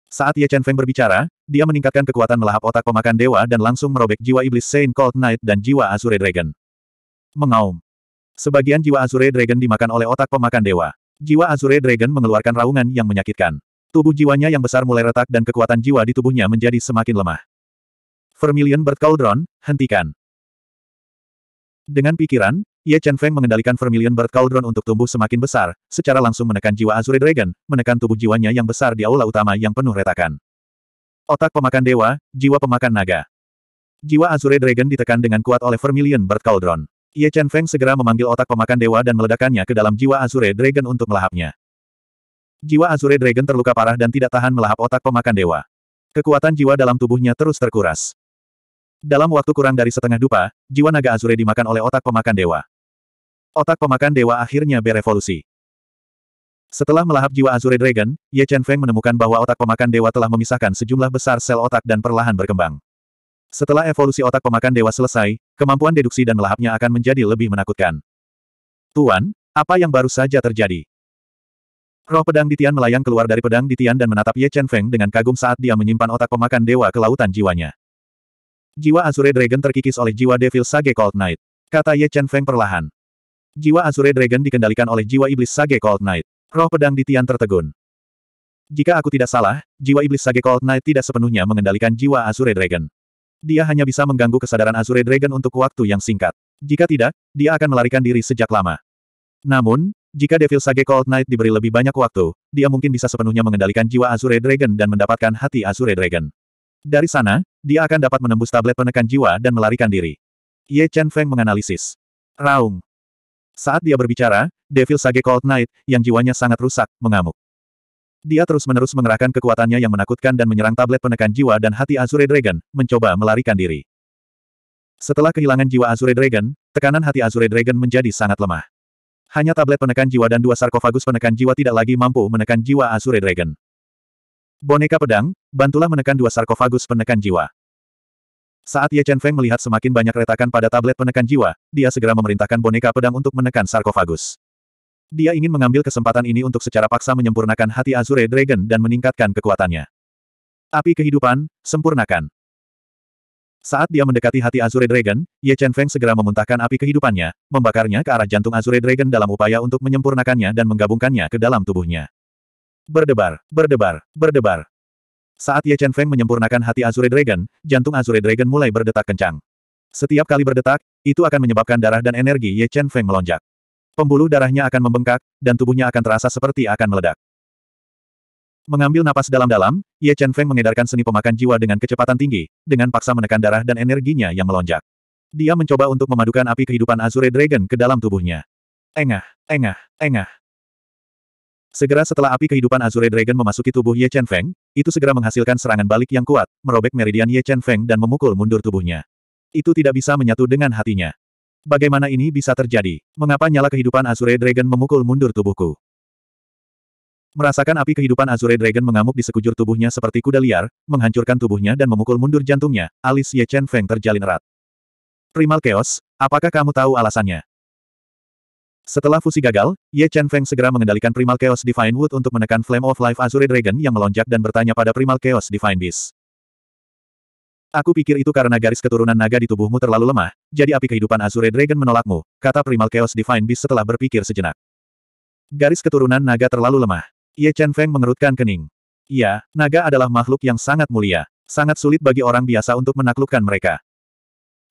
Saat Ye Chen Feng berbicara, dia meningkatkan kekuatan melahap otak pemakan dewa dan langsung merobek jiwa iblis Saint Cold Knight dan jiwa Azure Dragon. Mengaum. Sebagian jiwa Azure Dragon dimakan oleh otak pemakan dewa. Jiwa Azure Dragon mengeluarkan raungan yang menyakitkan. Tubuh jiwanya yang besar mulai retak dan kekuatan jiwa di tubuhnya menjadi semakin lemah. Vermilion Bird Cauldron, hentikan. Dengan pikiran, Ye Chen Feng mengendalikan Vermilion Bird Cauldron untuk tumbuh semakin besar, secara langsung menekan jiwa Azure Dragon, menekan tubuh jiwanya yang besar di aula utama yang penuh retakan. Otak pemakan dewa, jiwa pemakan naga. Jiwa Azure Dragon ditekan dengan kuat oleh Vermilion Bird Cauldron. Ye Chen Feng segera memanggil otak pemakan dewa dan meledakannya ke dalam jiwa Azure Dragon untuk melahapnya. Jiwa Azure Dragon terluka parah dan tidak tahan melahap otak pemakan dewa. Kekuatan jiwa dalam tubuhnya terus terkuras. Dalam waktu kurang dari setengah dupa, jiwa naga Azure dimakan oleh otak pemakan dewa. Otak pemakan dewa akhirnya berevolusi. Setelah melahap jiwa Azure Dragon, Ye Chen Feng menemukan bahwa otak pemakan dewa telah memisahkan sejumlah besar sel otak dan perlahan berkembang. Setelah evolusi otak pemakan dewa selesai, kemampuan deduksi dan melahapnya akan menjadi lebih menakutkan. Tuan, apa yang baru saja terjadi? Roh pedang di Tian melayang keluar dari pedang di Tian dan menatap Ye Chen Feng dengan kagum saat dia menyimpan otak pemakan dewa ke lautan jiwanya. Jiwa Azure Dragon terkikis oleh jiwa Devil Sage Cold Knight. Kata Ye Chen Feng perlahan. Jiwa Azure Dragon dikendalikan oleh jiwa Iblis Sage Cold Knight. Roh pedang di Tian tertegun. Jika aku tidak salah, jiwa Iblis Sage Cold Knight tidak sepenuhnya mengendalikan jiwa Azure Dragon. Dia hanya bisa mengganggu kesadaran Azure Dragon untuk waktu yang singkat. Jika tidak, dia akan melarikan diri sejak lama. Namun, jika Devil Sage Cold Knight diberi lebih banyak waktu, dia mungkin bisa sepenuhnya mengendalikan jiwa Azure Dragon dan mendapatkan hati Azure Dragon. Dari sana, dia akan dapat menembus tablet penekan jiwa dan melarikan diri. Ye Chen Feng menganalisis. Raung. Saat dia berbicara, Devil Sage Cold Knight, yang jiwanya sangat rusak, mengamuk. Dia terus-menerus mengerahkan kekuatannya yang menakutkan dan menyerang tablet penekan jiwa dan hati Azure Dragon, mencoba melarikan diri. Setelah kehilangan jiwa Azure Dragon, tekanan hati Azure Dragon menjadi sangat lemah. Hanya tablet penekan jiwa dan dua sarkofagus penekan jiwa tidak lagi mampu menekan jiwa Azure Dragon. Boneka pedang, bantulah menekan dua sarkofagus penekan jiwa. Saat Ye Chen Feng melihat semakin banyak retakan pada tablet penekan jiwa, dia segera memerintahkan boneka pedang untuk menekan sarkofagus. Dia ingin mengambil kesempatan ini untuk secara paksa menyempurnakan hati Azure Dragon dan meningkatkan kekuatannya. Api kehidupan, sempurnakan. Saat dia mendekati hati Azure Dragon, Ye Chen Feng segera memuntahkan api kehidupannya, membakarnya ke arah jantung Azure Dragon dalam upaya untuk menyempurnakannya dan menggabungkannya ke dalam tubuhnya. Berdebar, berdebar, berdebar. Saat Ye Chen Feng menyempurnakan hati Azure Dragon, jantung Azure Dragon mulai berdetak kencang. Setiap kali berdetak, itu akan menyebabkan darah dan energi Ye Chen Feng melonjak. Pembuluh darahnya akan membengkak, dan tubuhnya akan terasa seperti akan meledak. Mengambil napas dalam-dalam, Ye Chen Feng mengedarkan seni pemakan jiwa dengan kecepatan tinggi, dengan paksa menekan darah dan energinya yang melonjak. Dia mencoba untuk memadukan api kehidupan Azure Dragon ke dalam tubuhnya. Engah, engah, engah. Segera setelah api kehidupan Azure Dragon memasuki tubuh Ye Chen Feng, itu segera menghasilkan serangan balik yang kuat, merobek meridian Ye Chen Feng dan memukul mundur tubuhnya. Itu tidak bisa menyatu dengan hatinya. Bagaimana ini bisa terjadi? Mengapa nyala kehidupan Azure Dragon memukul mundur tubuhku? Merasakan api kehidupan Azure Dragon mengamuk di sekujur tubuhnya seperti kuda liar, menghancurkan tubuhnya dan memukul mundur jantungnya, alis Ye Chen Feng terjalin erat. Primal Chaos, apakah kamu tahu alasannya? Setelah fusi gagal, Ye Chen Feng segera mengendalikan Primal Chaos Divine Wood untuk menekan Flame of Life Azure Dragon yang melonjak dan bertanya pada Primal Chaos Divine Beast. Aku pikir itu karena garis keturunan naga di tubuhmu terlalu lemah, jadi api kehidupan Azure Dragon menolakmu, kata Primal Chaos Divine Beast setelah berpikir sejenak. Garis keturunan naga terlalu lemah. Ye Chen Feng mengerutkan kening. Iya, naga adalah makhluk yang sangat mulia. Sangat sulit bagi orang biasa untuk menaklukkan mereka.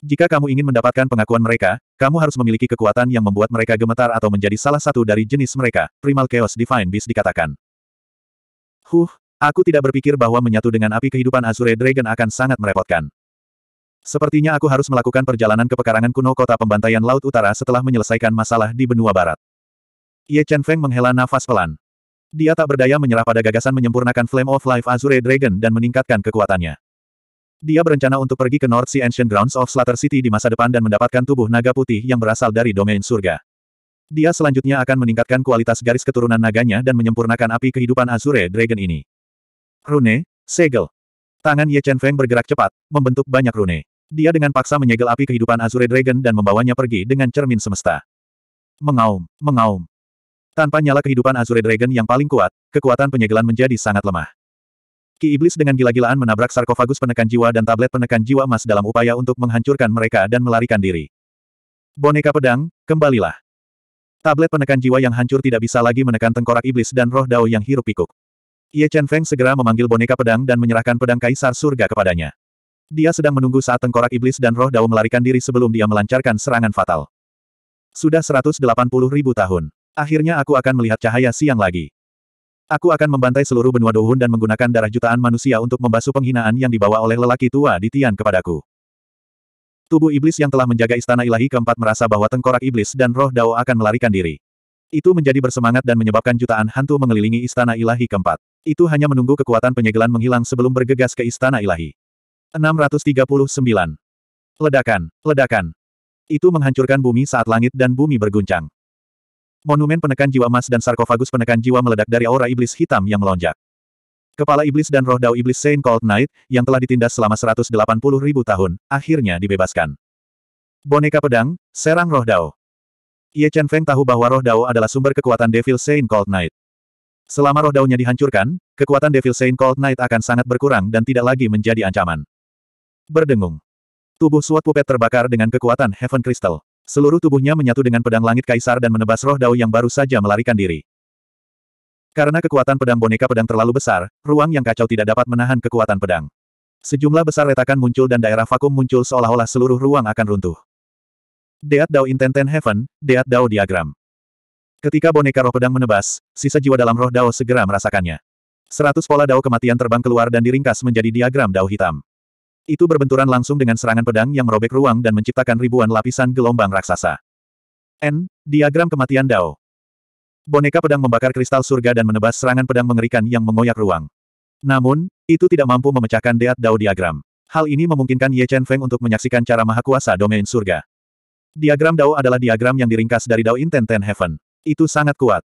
Jika kamu ingin mendapatkan pengakuan mereka, kamu harus memiliki kekuatan yang membuat mereka gemetar atau menjadi salah satu dari jenis mereka, Primal Chaos Divine Beast dikatakan. Huh, aku tidak berpikir bahwa menyatu dengan api kehidupan Azure Dragon akan sangat merepotkan. Sepertinya aku harus melakukan perjalanan ke pekarangan kuno kota pembantaian Laut Utara setelah menyelesaikan masalah di benua barat. Ye Chen Feng menghela nafas pelan. Dia tak berdaya menyerah pada gagasan menyempurnakan Flame of Life Azure Dragon dan meningkatkan kekuatannya. Dia berencana untuk pergi ke North Sea Ancient Grounds of Slaughter City di masa depan dan mendapatkan tubuh naga putih yang berasal dari domain surga. Dia selanjutnya akan meningkatkan kualitas garis keturunan naganya dan menyempurnakan api kehidupan Azure Dragon ini. Rune, segel. Tangan Ye Chen Feng bergerak cepat, membentuk banyak rune. Dia dengan paksa menyegel api kehidupan Azure Dragon dan membawanya pergi dengan cermin semesta. Mengaum, mengaum. Tanpa nyala kehidupan Azure Dragon yang paling kuat, kekuatan penyegelan menjadi sangat lemah. Ki Iblis dengan gila-gilaan menabrak sarkofagus penekan jiwa dan tablet penekan jiwa emas dalam upaya untuk menghancurkan mereka dan melarikan diri. Boneka pedang, kembalilah. Tablet penekan jiwa yang hancur tidak bisa lagi menekan tengkorak iblis dan roh dao yang hirup pikuk. Ye Chen Feng segera memanggil boneka pedang dan menyerahkan pedang kaisar surga kepadanya. Dia sedang menunggu saat tengkorak iblis dan roh dao melarikan diri sebelum dia melancarkan serangan fatal. Sudah 180 ribu tahun. Akhirnya aku akan melihat cahaya siang lagi. Aku akan membantai seluruh benua Douhun dan menggunakan darah jutaan manusia untuk membasuh penghinaan yang dibawa oleh lelaki tua di Tian kepadaku. Tubuh iblis yang telah menjaga istana ilahi keempat merasa bahwa tengkorak iblis dan roh Dao akan melarikan diri. Itu menjadi bersemangat dan menyebabkan jutaan hantu mengelilingi istana ilahi keempat. Itu hanya menunggu kekuatan penyegelan menghilang sebelum bergegas ke istana ilahi. 639. Ledakan, ledakan. Itu menghancurkan bumi saat langit dan bumi berguncang. Monumen penekan jiwa emas dan sarkofagus penekan jiwa meledak dari aura iblis hitam yang melonjak. Kepala iblis dan roh dao iblis Saint Cold Knight, yang telah ditindas selama 180 ribu tahun, akhirnya dibebaskan. Boneka pedang, serang roh dao. Ye Chen Feng tahu bahwa roh dao adalah sumber kekuatan Devil Saint Cold Knight. Selama roh daunya dihancurkan, kekuatan Devil Saint Cold Knight akan sangat berkurang dan tidak lagi menjadi ancaman. Berdengung. Tubuh Suat Pupet terbakar dengan kekuatan Heaven Crystal. Seluruh tubuhnya menyatu dengan pedang langit kaisar dan menebas roh dao yang baru saja melarikan diri. Karena kekuatan pedang boneka pedang terlalu besar, ruang yang kacau tidak dapat menahan kekuatan pedang. Sejumlah besar retakan muncul dan daerah vakum muncul seolah-olah seluruh ruang akan runtuh. Deat Dao Intenten Heaven, Deat Dao Diagram. Ketika boneka roh pedang menebas, sisa jiwa dalam roh Dao segera merasakannya. Seratus pola Dao kematian terbang keluar dan diringkas menjadi diagram Dao hitam. Itu berbenturan langsung dengan serangan pedang yang merobek ruang dan menciptakan ribuan lapisan gelombang raksasa. N. Diagram kematian Dao. Boneka pedang membakar kristal surga dan menebas serangan pedang mengerikan yang mengoyak ruang. Namun, itu tidak mampu memecahkan Deat Dao diagram. Hal ini memungkinkan Ye Chen Feng untuk menyaksikan cara maha kuasa domain surga. Diagram Dao adalah diagram yang diringkas dari Dao Intent Ten Heaven. Itu sangat kuat.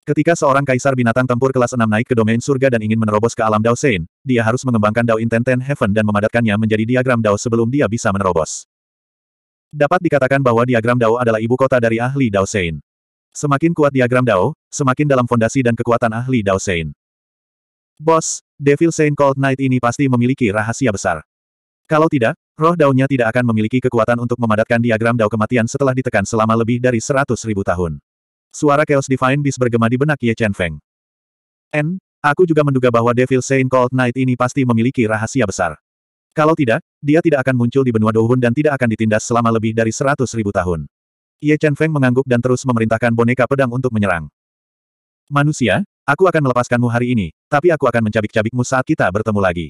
Ketika seorang kaisar binatang tempur kelas 6 naik ke domain surga dan ingin menerobos ke alam Dao Sein, dia harus mengembangkan Dao Intenten Heaven dan memadatkannya menjadi diagram Dao sebelum dia bisa menerobos. Dapat dikatakan bahwa diagram Dao adalah ibu kota dari ahli Dao Sein. Semakin kuat diagram Dao, semakin dalam fondasi dan kekuatan ahli Dao Sein. Bos, Devil Saint Cold Knight ini pasti memiliki rahasia besar. Kalau tidak, roh daunnya tidak akan memiliki kekuatan untuk memadatkan diagram Dao kematian setelah ditekan selama lebih dari seratus ribu tahun. Suara Chaos Divine Beast bergema di benak Ye Chen Feng. N, aku juga menduga bahwa Devil Saint Cold Knight ini pasti memiliki rahasia besar. Kalau tidak, dia tidak akan muncul di benua Dohun dan tidak akan ditindas selama lebih dari seratus ribu tahun. Ye Chen Feng mengangguk dan terus memerintahkan boneka pedang untuk menyerang. Manusia, aku akan melepaskanmu hari ini, tapi aku akan mencabik-cabikmu saat kita bertemu lagi.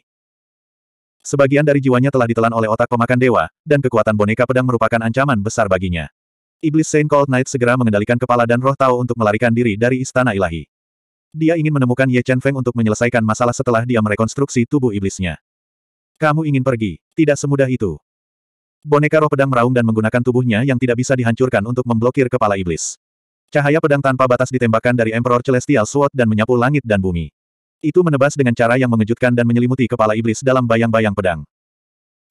Sebagian dari jiwanya telah ditelan oleh otak pemakan dewa, dan kekuatan boneka pedang merupakan ancaman besar baginya. Iblis Saint Cold Knight segera mengendalikan kepala dan roh Tao untuk melarikan diri dari istana ilahi. Dia ingin menemukan Ye Chen Feng untuk menyelesaikan masalah setelah dia merekonstruksi tubuh iblisnya. Kamu ingin pergi, tidak semudah itu. Boneka roh pedang meraung dan menggunakan tubuhnya yang tidak bisa dihancurkan untuk memblokir kepala iblis. Cahaya pedang tanpa batas ditembakkan dari Emperor Celestial Sword dan menyapu langit dan bumi. Itu menebas dengan cara yang mengejutkan dan menyelimuti kepala iblis dalam bayang-bayang pedang.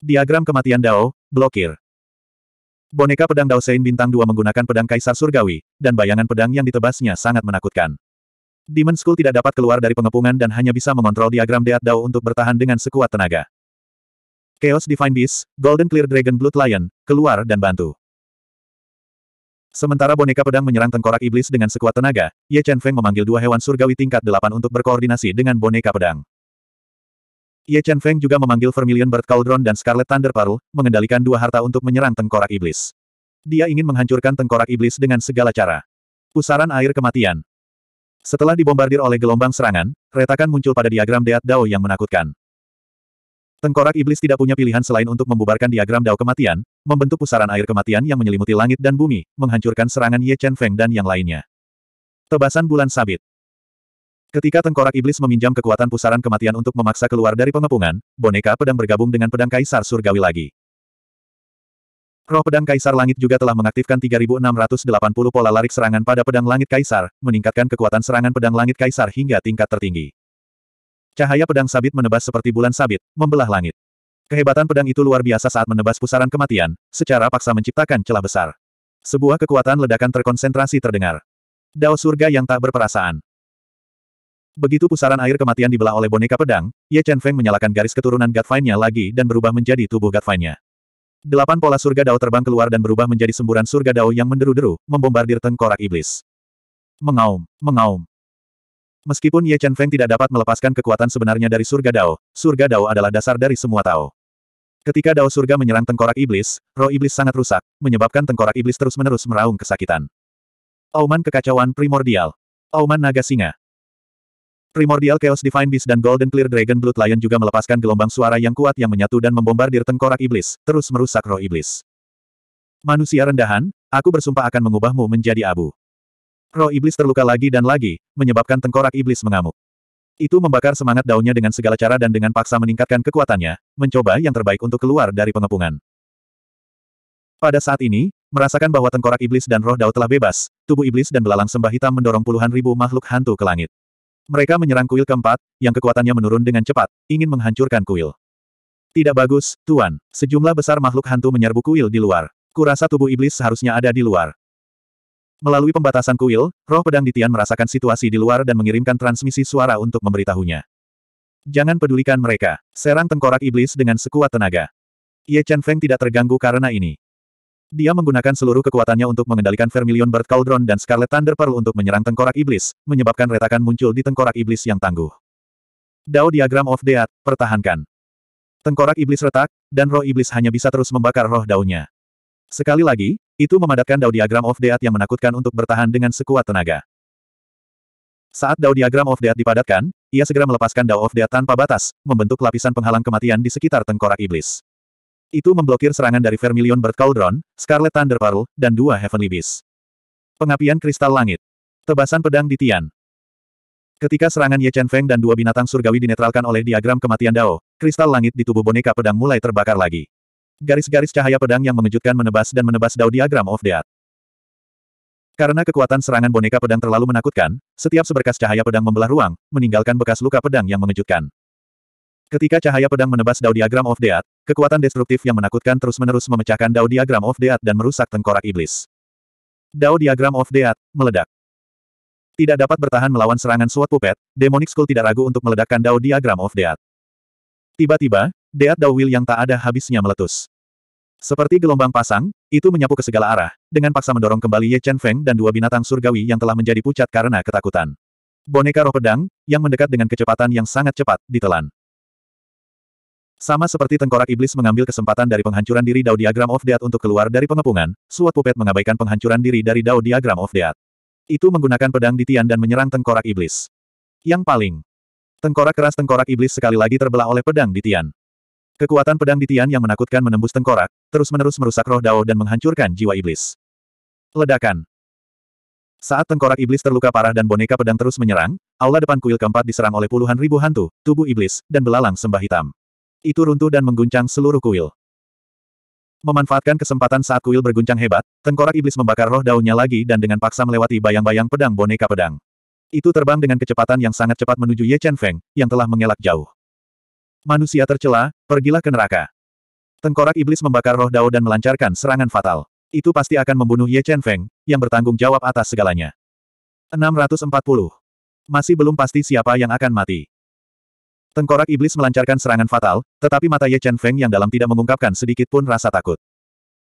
Diagram kematian Dao, blokir. Boneka pedang Daosein bintang Dua menggunakan pedang Kaisar Surgawi, dan bayangan pedang yang ditebasnya sangat menakutkan. Demon School tidak dapat keluar dari pengepungan dan hanya bisa mengontrol diagram Deat Dao untuk bertahan dengan sekuat tenaga. Chaos Divine Beast, Golden Clear Dragon Blood Lion, keluar dan bantu. Sementara boneka pedang menyerang tengkorak iblis dengan sekuat tenaga, Ye Chen Feng memanggil dua hewan surgawi tingkat delapan untuk berkoordinasi dengan boneka pedang. Ye Chen Feng juga memanggil Vermilion Bird Cauldron dan Scarlet Thunder Paru, mengendalikan dua harta untuk menyerang tengkorak iblis. Dia ingin menghancurkan tengkorak iblis dengan segala cara. Pusaran air kematian. Setelah dibombardir oleh gelombang serangan, retakan muncul pada diagram Deat Dao yang menakutkan. Tengkorak iblis tidak punya pilihan selain untuk membubarkan diagram Dao kematian, membentuk pusaran air kematian yang menyelimuti langit dan bumi, menghancurkan serangan Ye Chen Feng dan yang lainnya. Tebasan bulan sabit. Ketika tengkorak iblis meminjam kekuatan pusaran kematian untuk memaksa keluar dari pengepungan, boneka pedang bergabung dengan pedang kaisar surgawi lagi. Roh pedang kaisar langit juga telah mengaktifkan 3680 pola larik serangan pada pedang langit kaisar, meningkatkan kekuatan serangan pedang langit kaisar hingga tingkat tertinggi. Cahaya pedang sabit menebas seperti bulan sabit, membelah langit. Kehebatan pedang itu luar biasa saat menebas pusaran kematian, secara paksa menciptakan celah besar. Sebuah kekuatan ledakan terkonsentrasi terdengar. Dao surga yang tak berperasaan. Begitu pusaran air kematian dibelah oleh boneka pedang, Ye Chen Feng menyalakan garis keturunan Godvine-nya lagi dan berubah menjadi tubuh Godvine-nya. Delapan pola surga dao terbang keluar dan berubah menjadi semburan surga dao yang menderu-deru, membombardir tengkorak iblis. Mengaum, mengaum. Meskipun Ye Chen Feng tidak dapat melepaskan kekuatan sebenarnya dari surga dao, surga dao adalah dasar dari semua tao. Ketika dao surga menyerang tengkorak iblis, roh iblis sangat rusak, menyebabkan tengkorak iblis terus-menerus meraung kesakitan. Auman kekacauan primordial. Auman naga singa. Primordial Chaos Divine Beast dan Golden Clear Dragon Blood Lion juga melepaskan gelombang suara yang kuat yang menyatu dan membombardir tengkorak iblis, terus merusak roh iblis. Manusia rendahan, aku bersumpah akan mengubahmu menjadi abu. Roh iblis terluka lagi dan lagi, menyebabkan tengkorak iblis mengamuk. Itu membakar semangat daunnya dengan segala cara dan dengan paksa meningkatkan kekuatannya, mencoba yang terbaik untuk keluar dari pengepungan. Pada saat ini, merasakan bahwa tengkorak iblis dan roh Daun telah bebas, tubuh iblis dan belalang sembah hitam mendorong puluhan ribu makhluk hantu ke langit. Mereka menyerang kuil keempat, yang kekuatannya menurun dengan cepat, ingin menghancurkan kuil. Tidak bagus, Tuan. Sejumlah besar makhluk hantu menyerbu kuil di luar. Kurasa tubuh iblis seharusnya ada di luar. Melalui pembatasan kuil, roh pedang Ditian merasakan situasi di luar dan mengirimkan transmisi suara untuk memberitahunya. Jangan pedulikan mereka. Serang tengkorak iblis dengan sekuat tenaga. Ye Chen Feng tidak terganggu karena ini. Dia menggunakan seluruh kekuatannya untuk mengendalikan Vermilion Bird Cauldron dan Scarlet Thunder Pearl untuk menyerang tengkorak iblis, menyebabkan retakan muncul di tengkorak iblis yang tangguh. Dao Diagram of Death, pertahankan. Tengkorak iblis retak, dan roh iblis hanya bisa terus membakar roh Daunnya. Sekali lagi, itu memadatkan Dao Diagram of Death yang menakutkan untuk bertahan dengan sekuat tenaga. Saat Dao Diagram of Death dipadatkan, ia segera melepaskan Dao of Death tanpa batas, membentuk lapisan penghalang kematian di sekitar tengkorak iblis. Itu memblokir serangan dari Vermilion Bird Cauldron, Scarlet Thunder Pearl, dan dua Heavenly Beast. Pengapian Kristal Langit. Tebasan pedang di Tian. Ketika serangan Ye Chen Feng dan dua binatang surgawi dinetralkan oleh diagram kematian Dao, kristal langit di tubuh boneka pedang mulai terbakar lagi. Garis-garis cahaya pedang yang mengejutkan menebas dan menebas Dao diagram of Death. Karena kekuatan serangan boneka pedang terlalu menakutkan, setiap seberkas cahaya pedang membelah ruang, meninggalkan bekas luka pedang yang mengejutkan. Ketika cahaya pedang menebas Dao Diagram of Death, kekuatan destruktif yang menakutkan terus-menerus memecahkan Dao Diagram of Death dan merusak tengkorak iblis. Dao Diagram of Death, meledak. Tidak dapat bertahan melawan serangan Sword Puppet, Demonic School tidak ragu untuk meledakkan Dao Diagram of Death. Tiba-tiba, Death Dao Will yang tak ada habisnya meletus. Seperti gelombang pasang, itu menyapu ke segala arah, dengan paksa mendorong kembali Ye Chen Feng dan dua binatang surgawi yang telah menjadi pucat karena ketakutan. Boneka roh pedang, yang mendekat dengan kecepatan yang sangat cepat, ditelan. Sama seperti tengkorak iblis mengambil kesempatan dari penghancuran diri Dao Diagram of Death untuk keluar dari pengepungan, Suat Pupet mengabaikan penghancuran diri dari Dao Diagram of Death. Itu menggunakan pedang Ditian dan menyerang tengkorak iblis. Yang paling Tengkorak keras tengkorak iblis sekali lagi terbelah oleh pedang Ditian. Kekuatan pedang Ditian yang menakutkan menembus tengkorak, terus-menerus merusak roh Dao dan menghancurkan jiwa iblis. Ledakan. Saat tengkorak iblis terluka parah dan boneka pedang terus menyerang, aula depan kuil keempat diserang oleh puluhan ribu hantu, tubuh iblis, dan belalang sembah hitam. Itu runtuh dan mengguncang seluruh kuil. Memanfaatkan kesempatan saat kuil berguncang hebat, tengkorak iblis membakar roh daunnya lagi dan dengan paksa melewati bayang-bayang pedang boneka pedang. Itu terbang dengan kecepatan yang sangat cepat menuju Ye Chen Feng, yang telah mengelak jauh. Manusia tercela, pergilah ke neraka. Tengkorak iblis membakar roh dao dan melancarkan serangan fatal. Itu pasti akan membunuh Ye Chen Feng, yang bertanggung jawab atas segalanya. 640. Masih belum pasti siapa yang akan mati. Tengkorak iblis melancarkan serangan fatal, tetapi mata Ye Chen Feng yang dalam tidak mengungkapkan sedikit pun rasa takut.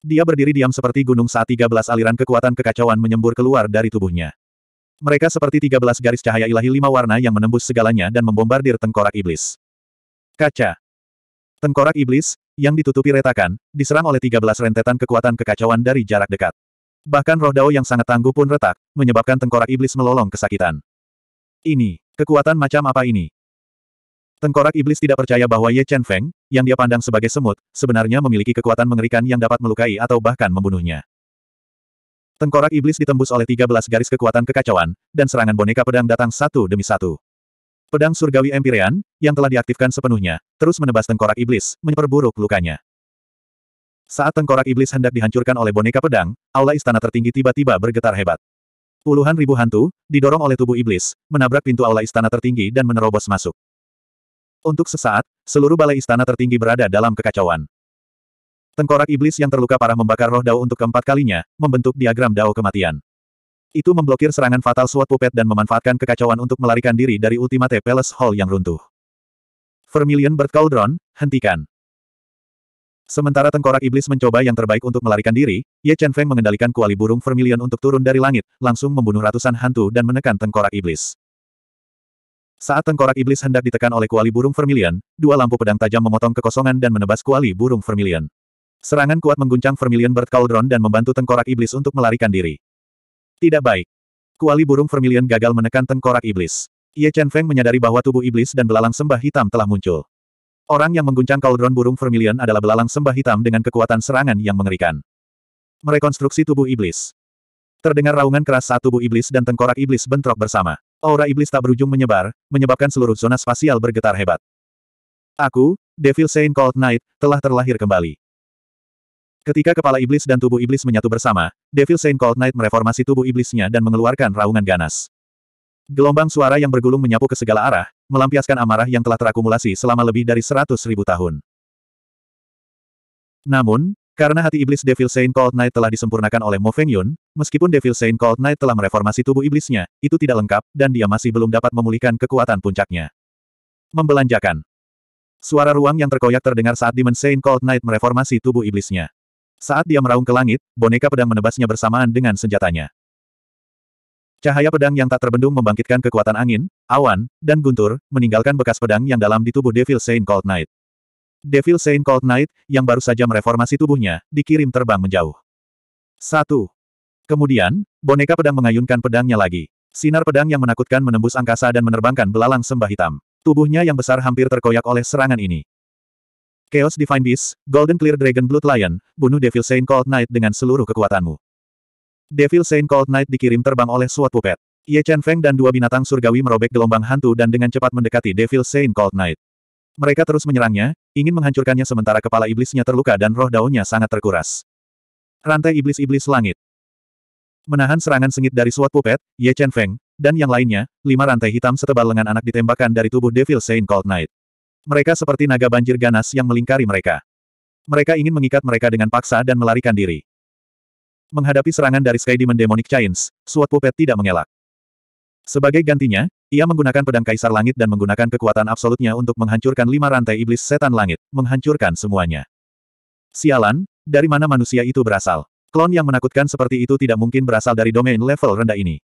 Dia berdiri diam seperti gunung saat 13 aliran kekuatan kekacauan menyembur keluar dari tubuhnya. Mereka seperti 13 garis cahaya ilahi lima warna yang menembus segalanya dan membombardir tengkorak iblis. Kaca. Tengkorak iblis, yang ditutupi retakan, diserang oleh 13 rentetan kekuatan kekacauan dari jarak dekat. Bahkan roh dao yang sangat tangguh pun retak, menyebabkan tengkorak iblis melolong kesakitan. Ini, kekuatan macam apa ini? Tengkorak iblis tidak percaya bahwa Ye Chen Feng, yang dia pandang sebagai semut, sebenarnya memiliki kekuatan mengerikan yang dapat melukai atau bahkan membunuhnya. Tengkorak iblis ditembus oleh 13 garis kekuatan kekacauan, dan serangan boneka pedang datang satu demi satu. Pedang surgawi Empyrean, yang telah diaktifkan sepenuhnya, terus menebas tengkorak iblis, menyeperburuk lukanya. Saat tengkorak iblis hendak dihancurkan oleh boneka pedang, aula istana tertinggi tiba-tiba bergetar hebat. Puluhan ribu hantu, didorong oleh tubuh iblis, menabrak pintu aula istana tertinggi dan menerobos masuk. Untuk sesaat, seluruh balai istana tertinggi berada dalam kekacauan. Tengkorak iblis yang terluka parah membakar roh Dao untuk keempat kalinya, membentuk diagram Dao kematian. Itu memblokir serangan fatal suat pupet dan memanfaatkan kekacauan untuk melarikan diri dari Ultimate Palace Hall yang runtuh. Vermilion Bird Cauldron, hentikan. Sementara tengkorak iblis mencoba yang terbaik untuk melarikan diri, Ye Chen Feng mengendalikan kuali burung Vermilion untuk turun dari langit, langsung membunuh ratusan hantu dan menekan tengkorak iblis. Saat tengkorak iblis hendak ditekan oleh kuali burung vermilion, dua lampu pedang tajam memotong kekosongan dan menebas kuali burung vermilion. Serangan kuat mengguncang vermilion Bird Cauldron dan membantu tengkorak iblis untuk melarikan diri. Tidak baik. Kuali burung vermilion gagal menekan tengkorak iblis. Ye Chen Feng menyadari bahwa tubuh iblis dan belalang sembah hitam telah muncul. Orang yang mengguncang Cauldron burung vermilion adalah belalang sembah hitam dengan kekuatan serangan yang mengerikan. Merekonstruksi tubuh iblis. Terdengar raungan keras saat tubuh iblis dan tengkorak iblis bentrok bersama. Aura iblis tak berujung menyebar, menyebabkan seluruh zona spasial bergetar hebat. Aku, Devil Saint Cold Knight, telah terlahir kembali. Ketika kepala iblis dan tubuh iblis menyatu bersama, Devil Saint Cold Knight mereformasi tubuh iblisnya dan mengeluarkan raungan ganas. Gelombang suara yang bergulung menyapu ke segala arah, melampiaskan amarah yang telah terakumulasi selama lebih dari seratus ribu tahun. Namun, karena hati iblis Devil Saint Cold Knight telah disempurnakan oleh Mo Feng Yun, meskipun Devil Saint Cold Knight telah mereformasi tubuh iblisnya, itu tidak lengkap, dan dia masih belum dapat memulihkan kekuatan puncaknya. Membelanjakan. Suara ruang yang terkoyak terdengar saat Demon Saint Cold Knight mereformasi tubuh iblisnya. Saat dia meraung ke langit, boneka pedang menebasnya bersamaan dengan senjatanya. Cahaya pedang yang tak terbendung membangkitkan kekuatan angin, awan, dan guntur, meninggalkan bekas pedang yang dalam di tubuh Devil Saint Cold Knight. Devil Saint Cold Knight, yang baru saja mereformasi tubuhnya, dikirim terbang menjauh. Satu. Kemudian, boneka pedang mengayunkan pedangnya lagi. Sinar pedang yang menakutkan menembus angkasa dan menerbangkan belalang sembah hitam. Tubuhnya yang besar hampir terkoyak oleh serangan ini. Chaos Divine Beast, Golden Clear Dragon Blood Lion, bunuh Devil Saint Cold Knight dengan seluruh kekuatanmu. Devil Saint Cold Knight dikirim terbang oleh suatu Pupet. Ye Chen Feng dan dua binatang surgawi merobek gelombang hantu dan dengan cepat mendekati Devil Saint Cold Knight. Mereka terus menyerangnya, ingin menghancurkannya sementara kepala iblisnya terluka dan roh daunnya sangat terkuras. Rantai iblis-iblis langit. Menahan serangan sengit dari suat pupet, Ye Chen Feng, dan yang lainnya, lima rantai hitam setebal lengan anak ditembakkan dari tubuh Devil Saint Cold Knight. Mereka seperti naga banjir ganas yang melingkari mereka. Mereka ingin mengikat mereka dengan paksa dan melarikan diri. Menghadapi serangan dari Sky Demon Demonic Chains, suat pupet tidak mengelak. Sebagai gantinya, ia menggunakan pedang kaisar langit dan menggunakan kekuatan absolutnya untuk menghancurkan lima rantai iblis setan langit, menghancurkan semuanya. Sialan, dari mana manusia itu berasal? Klon yang menakutkan seperti itu tidak mungkin berasal dari domain level rendah ini.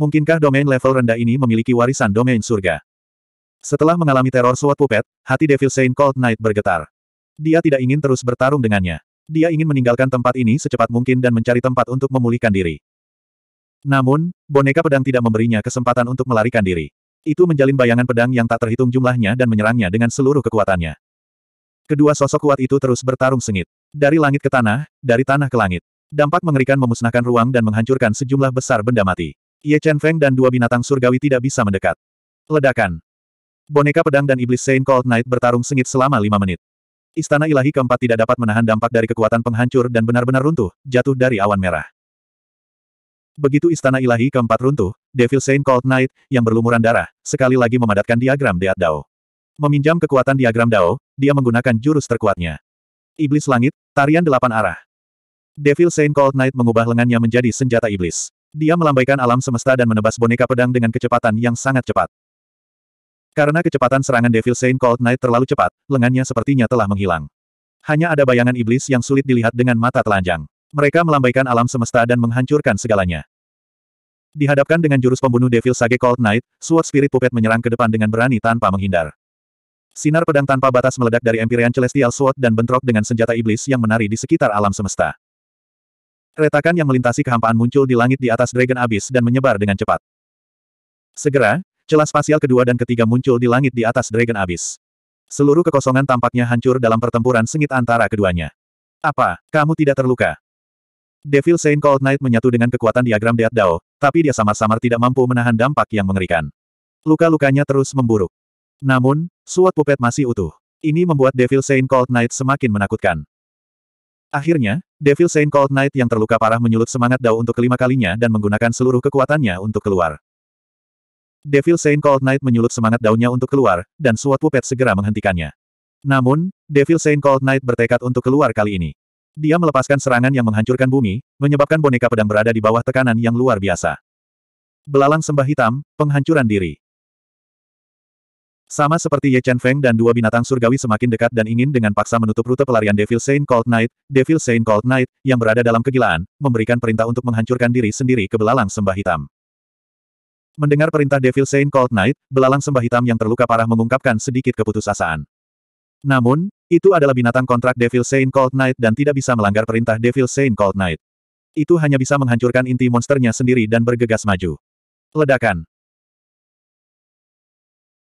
Mungkinkah domain level rendah ini memiliki warisan domain surga? Setelah mengalami teror suat pupet, hati Devil Saint Cold Knight bergetar. Dia tidak ingin terus bertarung dengannya. Dia ingin meninggalkan tempat ini secepat mungkin dan mencari tempat untuk memulihkan diri. Namun, boneka pedang tidak memberinya kesempatan untuk melarikan diri. Itu menjalin bayangan pedang yang tak terhitung jumlahnya dan menyerangnya dengan seluruh kekuatannya. Kedua sosok kuat itu terus bertarung sengit. Dari langit ke tanah, dari tanah ke langit. Dampak mengerikan memusnahkan ruang dan menghancurkan sejumlah besar benda mati. Ye Chen Feng dan dua binatang surgawi tidak bisa mendekat. Ledakan. Boneka pedang dan iblis Saint Cold Knight bertarung sengit selama lima menit. Istana ilahi keempat tidak dapat menahan dampak dari kekuatan penghancur dan benar-benar runtuh, jatuh dari awan merah. Begitu istana ilahi keempat runtuh, Devil Saint Cold Knight, yang berlumuran darah, sekali lagi memadatkan diagram Deat Dao. Meminjam kekuatan diagram Dao, dia menggunakan jurus terkuatnya. Iblis Langit, tarian delapan arah. Devil Saint Cold Knight mengubah lengannya menjadi senjata iblis. Dia melambaikan alam semesta dan menebas boneka pedang dengan kecepatan yang sangat cepat. Karena kecepatan serangan Devil Saint Cold Knight terlalu cepat, lengannya sepertinya telah menghilang. Hanya ada bayangan iblis yang sulit dilihat dengan mata telanjang. Mereka melambaikan alam semesta dan menghancurkan segalanya. Dihadapkan dengan jurus pembunuh Devil Sage Cold Knight, Sword Spirit Puppet menyerang ke depan dengan berani tanpa menghindar. Sinar pedang tanpa batas meledak dari Empyrean Celestial Sword dan bentrok dengan senjata iblis yang menari di sekitar alam semesta. Retakan yang melintasi kehampaan muncul di langit di atas Dragon Abyss dan menyebar dengan cepat. Segera, celah spasial kedua dan ketiga muncul di langit di atas Dragon Abyss. Seluruh kekosongan tampaknya hancur dalam pertempuran sengit antara keduanya. Apa, kamu tidak terluka? Devil Saint Cold Knight menyatu dengan kekuatan diagram Death Dao, tapi dia samar-samar tidak mampu menahan dampak yang mengerikan. Luka-lukanya terus memburuk. Namun, suat pupet masih utuh. Ini membuat Devil Saint Cold Knight semakin menakutkan. Akhirnya, Devil Saint Cold Knight yang terluka parah menyulut semangat Dao untuk kelima kalinya dan menggunakan seluruh kekuatannya untuk keluar. Devil Saint Cold Knight menyulut semangat dao untuk keluar, dan suat pupet segera menghentikannya. Namun, Devil Saint Cold Knight bertekad untuk keluar kali ini. Dia melepaskan serangan yang menghancurkan bumi, menyebabkan boneka pedang berada di bawah tekanan yang luar biasa. Belalang sembah hitam, penghancuran diri. Sama seperti Ye Chen Feng dan dua binatang surgawi semakin dekat dan ingin dengan paksa menutup rute pelarian Devil Saint Cold Knight, Devil Saint Cold Knight, yang berada dalam kegilaan, memberikan perintah untuk menghancurkan diri sendiri ke belalang sembah hitam. Mendengar perintah Devil Saint Cold Knight, belalang sembah hitam yang terluka parah mengungkapkan sedikit keputusasaan. Namun, itu adalah binatang kontrak Devil Saint Cold Knight dan tidak bisa melanggar perintah Devil Saint Cold Knight. Itu hanya bisa menghancurkan inti monsternya sendiri dan bergegas maju. Ledakan.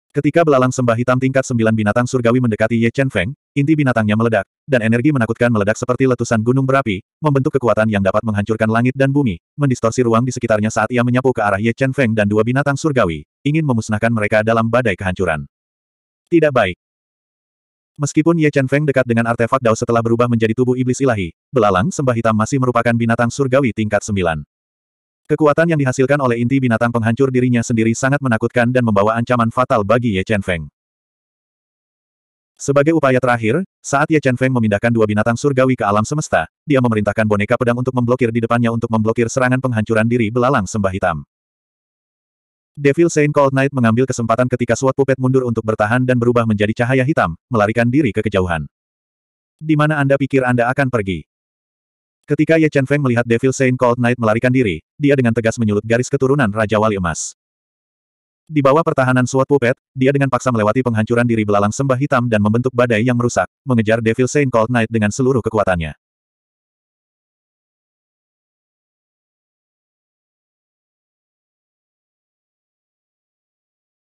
Ketika belalang sembah hitam tingkat sembilan binatang surgawi mendekati Ye Chen Feng, inti binatangnya meledak, dan energi menakutkan meledak seperti letusan gunung berapi, membentuk kekuatan yang dapat menghancurkan langit dan bumi, mendistorsi ruang di sekitarnya saat ia menyapu ke arah Ye Chen Feng dan dua binatang surgawi, ingin memusnahkan mereka dalam badai kehancuran. Tidak baik. Meskipun Ye Chen Feng dekat dengan artefak Dao setelah berubah menjadi tubuh iblis ilahi, belalang sembah hitam masih merupakan binatang surgawi tingkat sembilan. Kekuatan yang dihasilkan oleh inti binatang penghancur dirinya sendiri sangat menakutkan dan membawa ancaman fatal bagi Ye Chen Feng. Sebagai upaya terakhir, saat Ye Chen Feng memindahkan dua binatang surgawi ke alam semesta, dia memerintahkan boneka pedang untuk memblokir di depannya untuk memblokir serangan penghancuran diri belalang sembah hitam. Devil Saint Cold Knight mengambil kesempatan ketika Sword Puppet mundur untuk bertahan dan berubah menjadi cahaya hitam, melarikan diri ke kejauhan. Di mana Anda pikir Anda akan pergi? Ketika Ye Chen Feng melihat Devil Saint Cold Knight melarikan diri, dia dengan tegas menyulut garis keturunan Raja Wali Emas. Di bawah pertahanan Sword Puppet, dia dengan paksa melewati penghancuran diri belalang sembah hitam dan membentuk badai yang merusak, mengejar Devil Saint Cold Knight dengan seluruh kekuatannya.